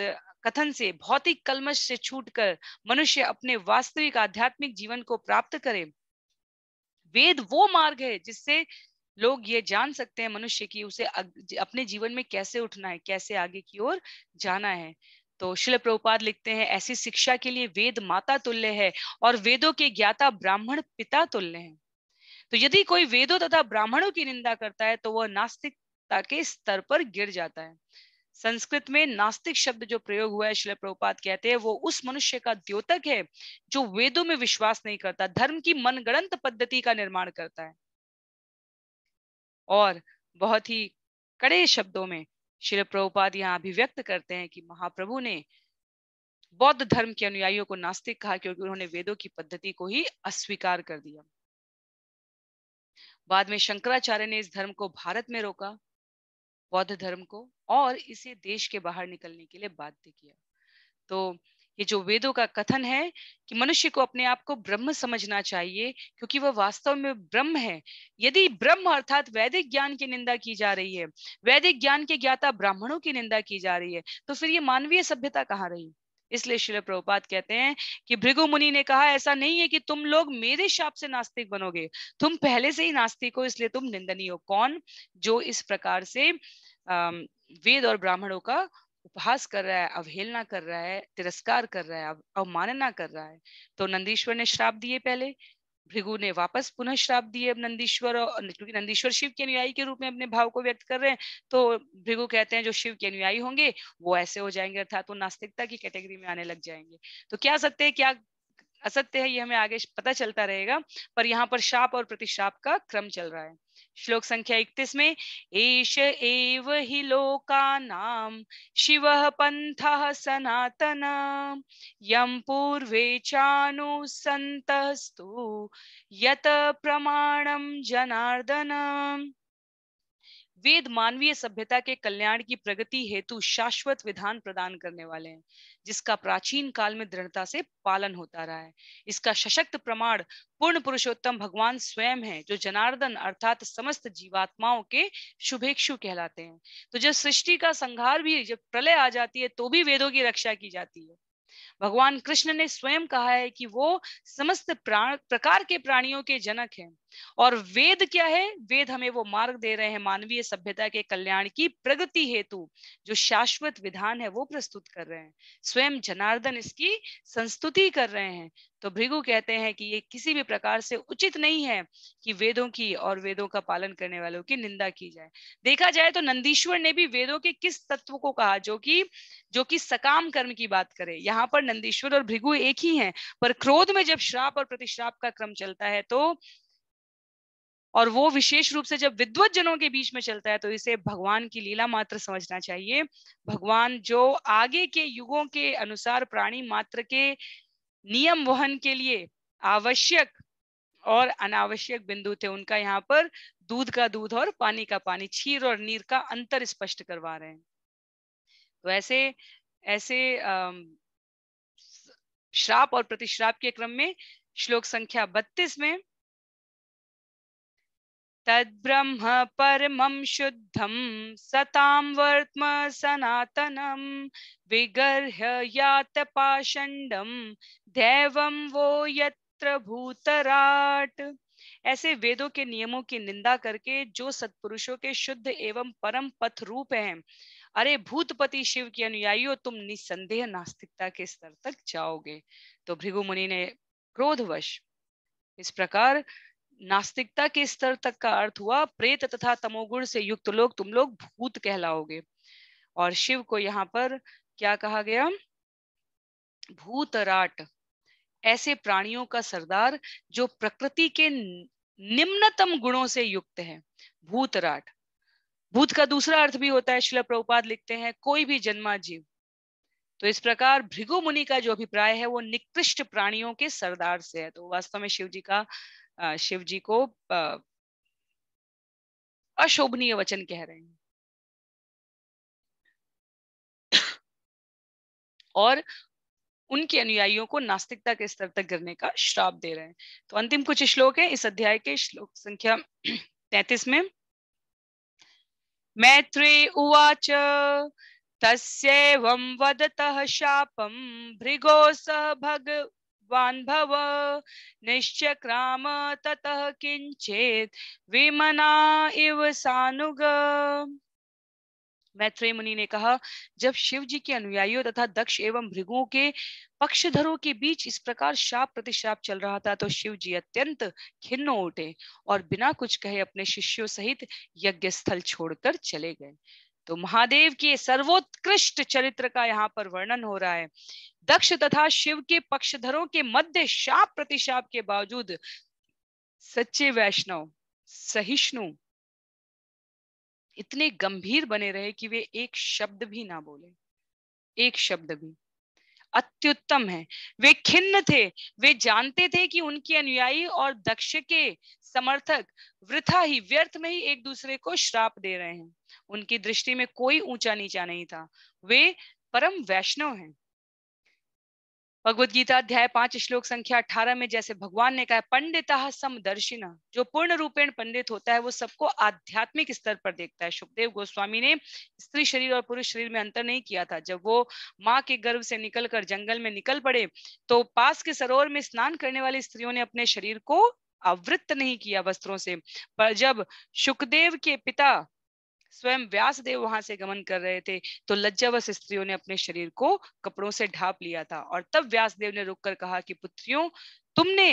कथन से भौतिक कलमश से छूटकर मनुष्य अपने वास्तविक आध्यात्मिक जीवन को प्राप्त करे वेद वो मार्ग है जिससे लोग ये जान सकते हैं मनुष्य की उसे अपने जीवन में कैसे उठना है कैसे आगे की ओर जाना है तो शिल प्रभुपाद लिखते हैं ऐसी शिक्षा के लिए वेद माता तुल्य है और वेदों के ज्ञाता ब्राह्मण पिता तुल्य है तो यदि कोई वेदों तथा ब्राह्मणों की निंदा करता है तो वह नास्तिकता के स्तर पर गिर जाता है संस्कृत में नास्तिक शब्द जो प्रयोग हुआ है शिल प्रभुपात कहते हैं वो उस मनुष्य का द्योतक है जो वेदों में विश्वास नहीं करता धर्म की मनगणंत पद्धति का निर्माण करता है और बहुत ही कड़े शब्दों में श्री प्रभुपाद यहाँ अभिव्यक्त करते हैं कि महाप्रभु ने बौद्ध धर्म के अनुयायियों को नास्तिक कहा क्योंकि उन्होंने वेदों की पद्धति को ही अस्वीकार कर दिया बाद में शंकराचार्य ने इस धर्म को भारत में रोका बौद्ध धर्म को और इसे देश के बाहर निकलने के लिए बाध्य किया तो ये जो वेदों का कथन है कि मनुष्य को अपने आप को ब्रह्म समझना चाहिए क्योंकि वह वास्तव में ब्रह्म है यदि ब्रह्म अर्थात वैदिक ज्ञान की निंदा की जा रही है वैदिक ज्ञान के ज्ञाता ब्राह्मणों की निंदा की जा रही है तो फिर ये मानवीय सभ्यता कहाँ रही इसलिए शिल प्रभुपात कहते हैं कि भृगु मुनि ने कहा ऐसा नहीं है कि तुम लोग मेरे शाप से नास्तिक बनोगे तुम पहले से ही नास्तिक हो इसलिए तुम निंदनीय हो कौन जो इस प्रकार से वेद और ब्राह्मणों का उपहास कर रहा है अवहेलना कर रहा है तिरस्कार कर रहा है अवमानना कर रहा है तो नंदीश्वर ने श्राप दिए पहले भृगु ने वापस पुनः श्राप दिए अब नंदीश्वर क्योंकि नंदीश्वर शिव के अनुयायी के रूप में अपने भाव को व्यक्त कर रहे हैं तो भृगु कहते हैं जो शिव के अनुयायी होंगे वो ऐसे हो जाएंगे अर्थात वो नास्तिकता की कैटेगरी में आने लग जाएंगे तो क्या सत्य है क्या असत्य है ये हमें आगे पता चलता रहेगा पर यहाँ पर श्राप और प्रतिश्राप का क्रम चल रहा है श्लोक संख्या इकतीस में एश एव हि नाम शिव पंथ सनातन यम पूर्वे चानुसन्तस्तु यत प्रमाणम जनार्दन वेद मानवीय सभ्यता के कल्याण की प्रगति हेतु शाश्वत विधान प्रदान करने वाले हैं जिसका प्राचीन काल में दृढ़ता से पालन होता रहा है इसका सशक्त प्रमाण पूर्ण पुरुषोत्तम भगवान स्वयं है जो जनार्दन अर्थात समस्त जीवात्माओं के शुभेक्षु कहलाते हैं तो जब सृष्टि का संहार भी जब प्रलय आ जाती है तो भी वेदों की रक्षा की जाती है भगवान कृष्ण ने स्वयं कहा है कि वो समस्त प्राण प्रकार के प्राणियों के जनक हैं और वेद क्या है वेद हमें वो मार्ग दे रहे हैं मानवीय सभ्यता के कल्याण की प्रगति हेतु जो शाश्वत विधान है वो प्रस्तुत कर रहे हैं स्वयं जनार्दन इसकी संस्तुति कर रहे हैं तो भृगु कहते हैं कि ये किसी भी प्रकार से उचित नहीं है कि वेदों की और वेदों का पालन करने वालों की निंदा की जाए देखा जाए तो नंदीश्वर ने भी वेदों के किस तत्व को कहा जो कि जो कि सकाम कर्म की बात करे यहाँ पर नंदीश्वर और भृगु एक ही हैं पर क्रोध में जब श्राप और प्रतिश्राप का क्रम चलता है तो और वो विशेष रूप से जब विद्वत जनों के बीच में चलता है तो इसे भगवान की लीला मात्र समझना चाहिए भगवान जो आगे के युगों के अनुसार प्राणी मात्र के नियम वहन के लिए आवश्यक और अनावश्यक बिंदु थे उनका यहाँ पर दूध का दूध और पानी का पानी छीर और नीर का अंतर स्पष्ट करवा रहे हैं तो ऐसे ऐसे श्राप और प्रतिश्राप के क्रम में श्लोक संख्या बत्तीस में तद्ब्रह्म परमं शुद्धं सतां वर्त्म सनातनं विगर्ह्य यात पाषण्डं दैवं वो यत्र भूतराट ऐसे वेदों के नियमों की निंदा करके जो सत्पुरुषों के शुद्ध एवं परम पथ रूप हैं अरे भूतपति शिव के अनुयायियों तुम निसंदेह नास्तिकता के स्तर तक जाओगे तो भृगु मुनि ने क्रोधवश इस प्रकार नास्तिकता के स्तर तक का अर्थ हुआ प्रेत तथा तमोगुण से युक्त लोग तुम लोग भूत कहलाओगे और शिव को यहाँ पर क्या कहा गया भूतराट ऐसे प्राणियों का सरदार जो प्रकृति के निम्नतम गुणों से युक्त है भूतराट भूत का दूसरा अर्थ भी होता है शिला प्रभुपाद लिखते हैं कोई भी जन्मा जीव तो इस प्रकार भृगु मुनि का जो अभिप्राय है वो निकृष्ट प्राणियों के सरदार से है तो वास्तव में शिव जी का शिव जी को अशोभनीय वचन कह रहे हैं और उनके अनुयायियों को नास्तिकता के स्तर तक गिरने का श्राप दे रहे हैं तो अंतिम कुछ श्लोक है इस अध्याय के श्लोक संख्या तैतीस में मैत्री उवाच तस्वं वदतः भृगो सह भग विद्वान् भव निश्चक्राम ततः किञ्चेत् विमना इव सानुग मैत्रेय मुनि ने कहा जब शिव जी के अनुयायियों तथा दक्ष एवं भृगुओं के पक्षधरों के बीच इस प्रकार शाप प्रतिशाप चल रहा था तो शिव जी अत्यंत खिन्न उठे और बिना कुछ कहे अपने शिष्यों सहित यज्ञ स्थल छोड़कर चले गए तो महादेव के सर्वोत्कृष्ट चरित्र का यहाँ पर वर्णन हो रहा है दक्ष तथा शिव के पक्षधरों के मध्य शाप प्रतिशाप के बावजूद सच्चे वैष्णव सहिष्णु इतने गंभीर बने रहे कि वे एक शब्द भी ना बोले एक शब्द भी अत्युत्तम है वे खिन्न थे वे जानते थे कि उनके अनुयायी और दक्ष के समर्थक वृथा ही व्यर्थ में ही एक दूसरे को श्राप दे रहे हैं उनकी दृष्टि में कोई ऊंचा नीचा नहीं था वे परम वैष्णव हैं भगवत गीता अध्याय पांच श्लोक संख्या अठारह में जैसे भगवान ने कहा पंडित समदर्शिना जो पूर्ण रूपेण पंडित होता है वो सबको आध्यात्मिक स्तर पर देखता है सुखदेव गोस्वामी ने स्त्री शरीर और पुरुष शरीर में अंतर नहीं किया था जब वो माँ के गर्भ से निकलकर जंगल में निकल पड़े तो पास के सरोवर में स्नान करने वाली स्त्रियों ने अपने शरीर को आवृत्त नहीं किया वस्त्रों से पर जब सुखदेव के पिता स्वयं व्यासदेव वहां से गमन कर रहे थे तो लज्जावश स्त्रियों ने अपने शरीर को कपड़ों से ढांप लिया था और तब देव ने रुककर कहा कि पुत्रियों तुमने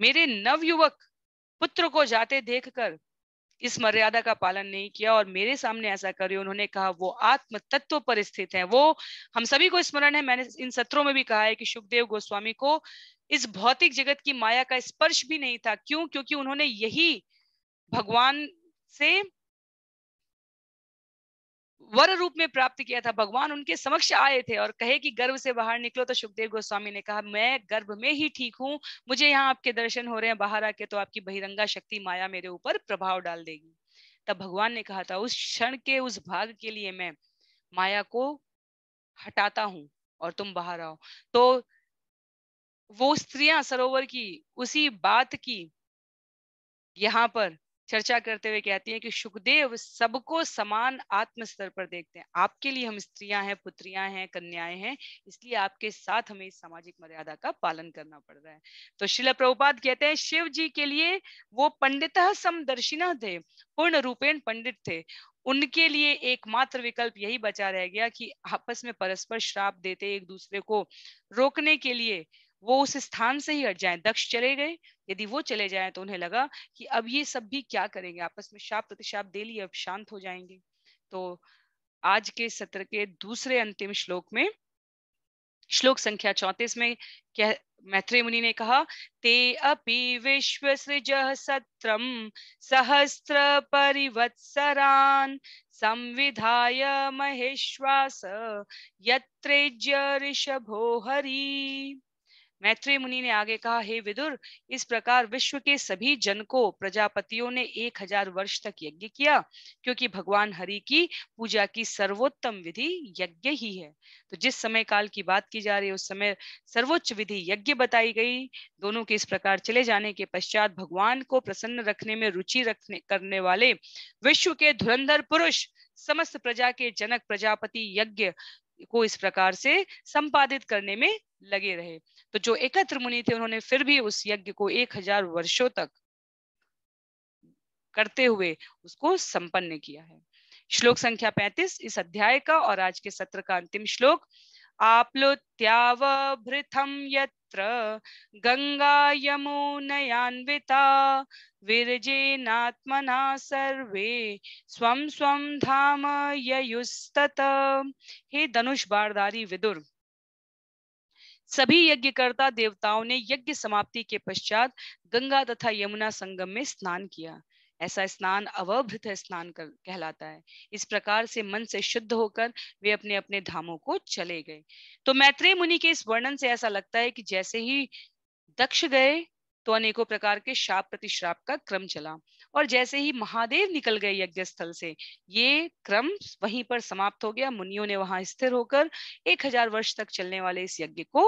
मेरे नवयुवक पुत्र को जाते देखकर इस मर्यादा का पालन नहीं किया और मेरे सामने ऐसा करे उन्होंने कहा वो आत्म तत्व पर स्थित है वो हम सभी को स्मरण है मैंने इन सत्रों में भी कहा है कि सुखदेव गोस्वामी को इस भौतिक जगत की माया का स्पर्श भी नहीं था क्यों क्योंकि उन्होंने यही भगवान से वर रूप में प्राप्त किया था भगवान उनके समक्ष आए थे और कहे कि गर्भ से बाहर निकलो तो सुखदेव गोस्वामी ने कहा मैं गर्भ में ही ठीक हूं मुझे यहाँ आपके दर्शन हो रहे हैं बाहर आके तो आपकी बहिरंगा शक्ति माया मेरे ऊपर प्रभाव डाल देगी तब भगवान ने कहा था उस क्षण के उस भाग के लिए मैं माया को हटाता हूँ और तुम बाहर आओ तो वो स्त्रियां सरोवर की उसी बात की यहाँ पर चर्चा करते हुए कहती हैं कि सुखदेव सबको समान आत्म स्तर पर देखते हैं आपके लिए हम स्त्रियां हैं पुत्रियां हैं कन्याएं हैं इसलिए आपके साथ हमें सामाजिक मर्यादा का पालन करना पड़ रहा है तो शिला प्रभुपाद कहते हैं शिव जी के लिए वो पंडित समदर्शिना थे पूर्ण रूपेण पंडित थे उनके लिए एकमात्र विकल्प यही बचा रह गया कि आपस में परस्पर श्राप देते एक दूसरे को रोकने के लिए वो उस स्थान से ही हट जाए दक्ष चले गए यदि वो चले जाए तो उन्हें लगा कि अब ये सब भी क्या करेंगे आपस में शाप प्रतिशाप दे लिए अब शांत हो जाएंगे तो आज के सत्र के दूसरे अंतिम श्लोक में श्लोक संख्या चौतीस में कह मैत्रेय मुनि ने कहा ते अपि विश्व सृज सत्र सहस्त्र परिवत्सरान संविधाय महेश्वास यत्रेज्य ऋषभो हरी मैत्रेय मुनि ने आगे कहा हे विदुर इस प्रकार विश्व के सभी जन को प्रजापतियों ने एक हजार वर्ष तक यज्ञ किया क्योंकि भगवान हरि की पूजा की सर्वोत्तम विधि यज्ञ ही है तो जिस समय काल की बात की जा रही है उस समय सर्वोच्च विधि यज्ञ बताई गई दोनों के इस प्रकार चले जाने के पश्चात भगवान को प्रसन्न रखने में रुचि रखने करने वाले विश्व के धुरंधर पुरुष समस्त प्रजा के जनक प्रजापति यज्ञ को इस प्रकार से संपादित करने में लगे रहे तो जो एकत्र मुनि थे उन्होंने फिर भी उस यज्ञ को एक हजार वर्षो तक करते हुए उसको संपन्न किया है श्लोक संख्या पैंतीस इस अध्याय का और आज के सत्र का अंतिम श्लोक आप्लुत्यावभृथं यत्र गङ्गा यमुनयान्विता विरजेनात्मना सर्वे स्व स्व धाम ययुस्तत हे धनुष बारदारी विदुर सभी यज्ञकर्ता देवताओं ने यज्ञ समाप्ति के पश्चात गंगा तथा यमुना संगम में स्नान किया ऐसा स्नान अवभृत स्नान कर, कहलाता है इस प्रकार से मन से शुद्ध होकर वे अपने अपने धामों को चले गए तो मैत्रेय मुनि के इस वर्णन से ऐसा लगता है कि जैसे ही दक्ष गए तो अनेकों प्रकार के शाप प्रतिश्राप का क्रम चला और जैसे ही महादेव निकल गए यज्ञ स्थल से ये क्रम वहीं पर समाप्त हो गया मुनियों ने वहां स्थिर होकर एक हजार वर्ष तक चलने वाले इस यज्ञ को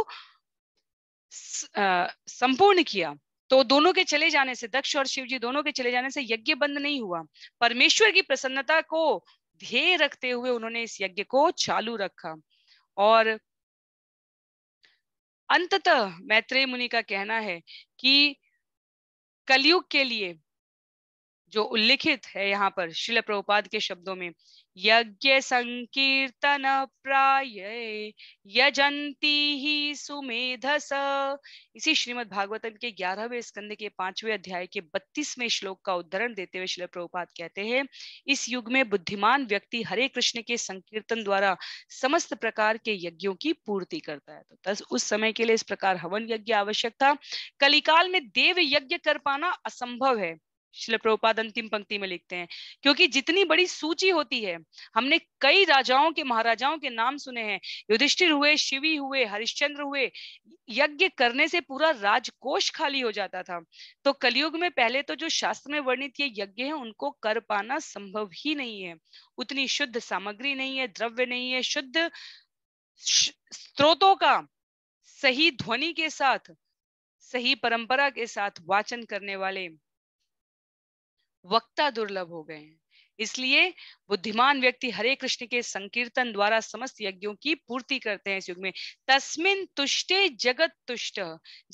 संपूर्ण किया तो दोनों के चले जाने से दक्ष और शिव जी दोनों के चले जाने से यज्ञ बंद नहीं हुआ परमेश्वर की प्रसन्नता को ध्येय रखते हुए उन्होंने इस यज्ञ को चालू रखा और अंततः मैत्रेय मुनि का कहना है कि कलयुग के लिए जो उल्लिखित है यहाँ पर शिल प्रभुपाद के शब्दों में यज्ञ संकीर्तन प्राय यजंती ही सुमेधस इसी श्रीमद् भागवतम के ग्यारहवें स्कंद के पांचवें अध्याय के बत्तीसवें श्लोक का उदाहरण देते हुए शिल प्रभुपाद कहते हैं इस युग में बुद्धिमान व्यक्ति हरे कृष्ण के संकीर्तन द्वारा समस्त प्रकार के यज्ञों की पूर्ति करता है तो उस समय के लिए इस प्रकार हवन यज्ञ आवश्यक था कलिकाल में देव यज्ञ कर पाना असंभव है शिलप्रोपाद अंतिम पंक्ति में लिखते हैं क्योंकि जितनी बड़ी सूची होती है हमने कई राजाओं के महाराजाओं के नाम सुने हैं युधिष्ठिर हुए शिवी हुए हरिश्चंद्र हुए यज्ञ करने से पूरा राजकोष खाली हो जाता था तो कलयुग में पहले तो जो शास्त्र में वर्णित ये यज्ञ है उनको कर पाना संभव ही नहीं है उतनी शुद्ध सामग्री नहीं है द्रव्य नहीं है शुद्ध स्रोतों का सही ध्वनि के साथ सही परंपरा के साथ वाचन करने वाले वक्ता दुर्लभ हो गए हैं इसलिए बुद्धिमान व्यक्ति हरे कृष्ण के संकीर्तन द्वारा समस्त यज्ञों की पूर्ति करते हैं इस युग में तस्मिन तुष्टे जगत तुष्ट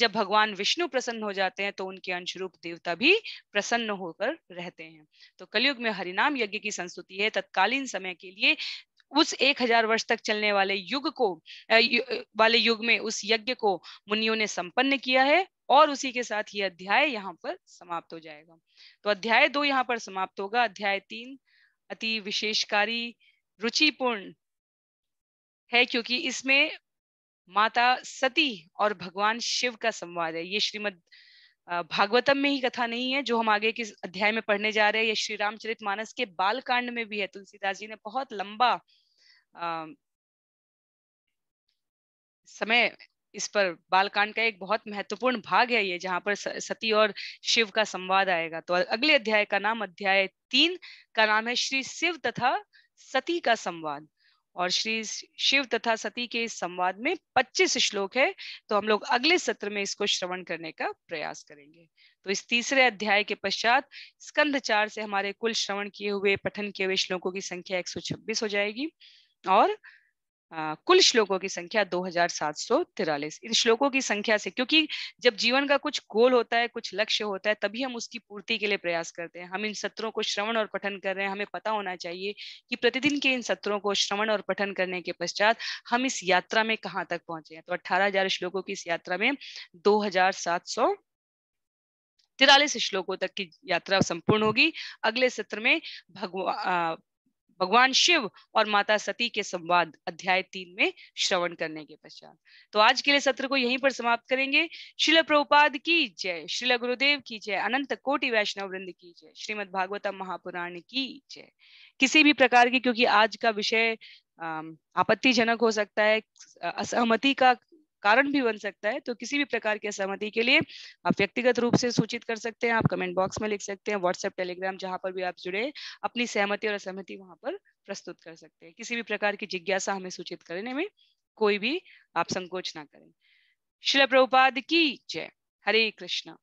जब भगवान विष्णु प्रसन्न हो जाते हैं तो उनके अंश रूप देवता भी प्रसन्न होकर रहते हैं तो कलयुग में हरिनाम यज्ञ की संस्तुति है तत्कालीन समय के लिए उस एक हजार वर्ष तक चलने वाले युग को वाले युग में उस यज्ञ को मुनियों ने संपन्न किया है और उसी के साथ ये अध्याय यहाँ पर समाप्त हो जाएगा तो अध्याय दो यहाँ पर समाप्त होगा अध्याय तीन अति विशेषकारी रुचिपूर्ण है क्योंकि इसमें माता सती और भगवान शिव का संवाद है ये श्रीमद भागवतम में ही कथा नहीं है जो हम आगे किस अध्याय में पढ़ने जा रहे हैं ये श्री रामचरित मानस के बाल कांड में भी है तुलसीदास जी ने बहुत लंबा आ, समय इस पर बालकांड का एक बहुत महत्वपूर्ण भाग है ये जहाँ पर सती और शिव का संवाद आएगा तो अगले अध्याय का नाम अध्याय तीन का नाम है श्री शिव तथा सती का संवाद और श्री शिव तथा सती के इस संवाद में 25 श्लोक है तो हम लोग अगले सत्र में इसको श्रवण करने का प्रयास करेंगे तो इस तीसरे अध्याय के पश्चात स्कंध चार से हमारे कुल श्रवण किए हुए पठन किए हुए श्लोकों की संख्या 126 हो जाएगी और कुल श्लोकों की संख्या दो हजार सात सौ तिरालीस इन श्लोकों की संख्या से क्योंकि जब जीवन का कुछ गोल होता है कुछ लक्ष्य होता है तभी हम उसकी पूर्ति के लिए प्रयास करते हैं हम इन सत्रों को श्रवण और पठन कर रहे हैं हमें पता होना चाहिए कि प्रतिदिन के इन सत्रों को श्रवण और पठन करने के पश्चात हम इस यात्रा में कहाँ तक पहुंचे हैं तो अट्ठारह हजार श्लोकों की इस यात्रा में दो हजार सात सौ तिरालीस श्लोकों तक की यात्रा संपूर्ण होगी अगले सत्र में भगवान भगवान शिव और माता सती के संवाद अध्याय तीन में श्रवण करने के पश्चात तो आज के लिए सत्र को यहीं पर समाप्त करेंगे शिल प्रभुपाद की जय श्रील गुरुदेव की जय अनंत कोटि वैष्णव वृंद की जय श्रीमद भागवतम महापुराण की जय किसी भी प्रकार की क्योंकि आज का विषय आपत्तिजनक हो सकता है असहमति का कारण भी बन सकता है तो किसी भी प्रकार की असहमति के लिए आप व्यक्तिगत रूप से सूचित कर सकते हैं आप कमेंट बॉक्स में लिख सकते हैं व्हाट्सएप टेलीग्राम जहां पर भी आप जुड़े अपनी सहमति और असहमति वहां पर प्रस्तुत कर सकते हैं किसी भी प्रकार की जिज्ञासा हमें सूचित करने में कोई भी आप संकोच ना करें शिला प्रभुपाद की जय हरे कृष्णा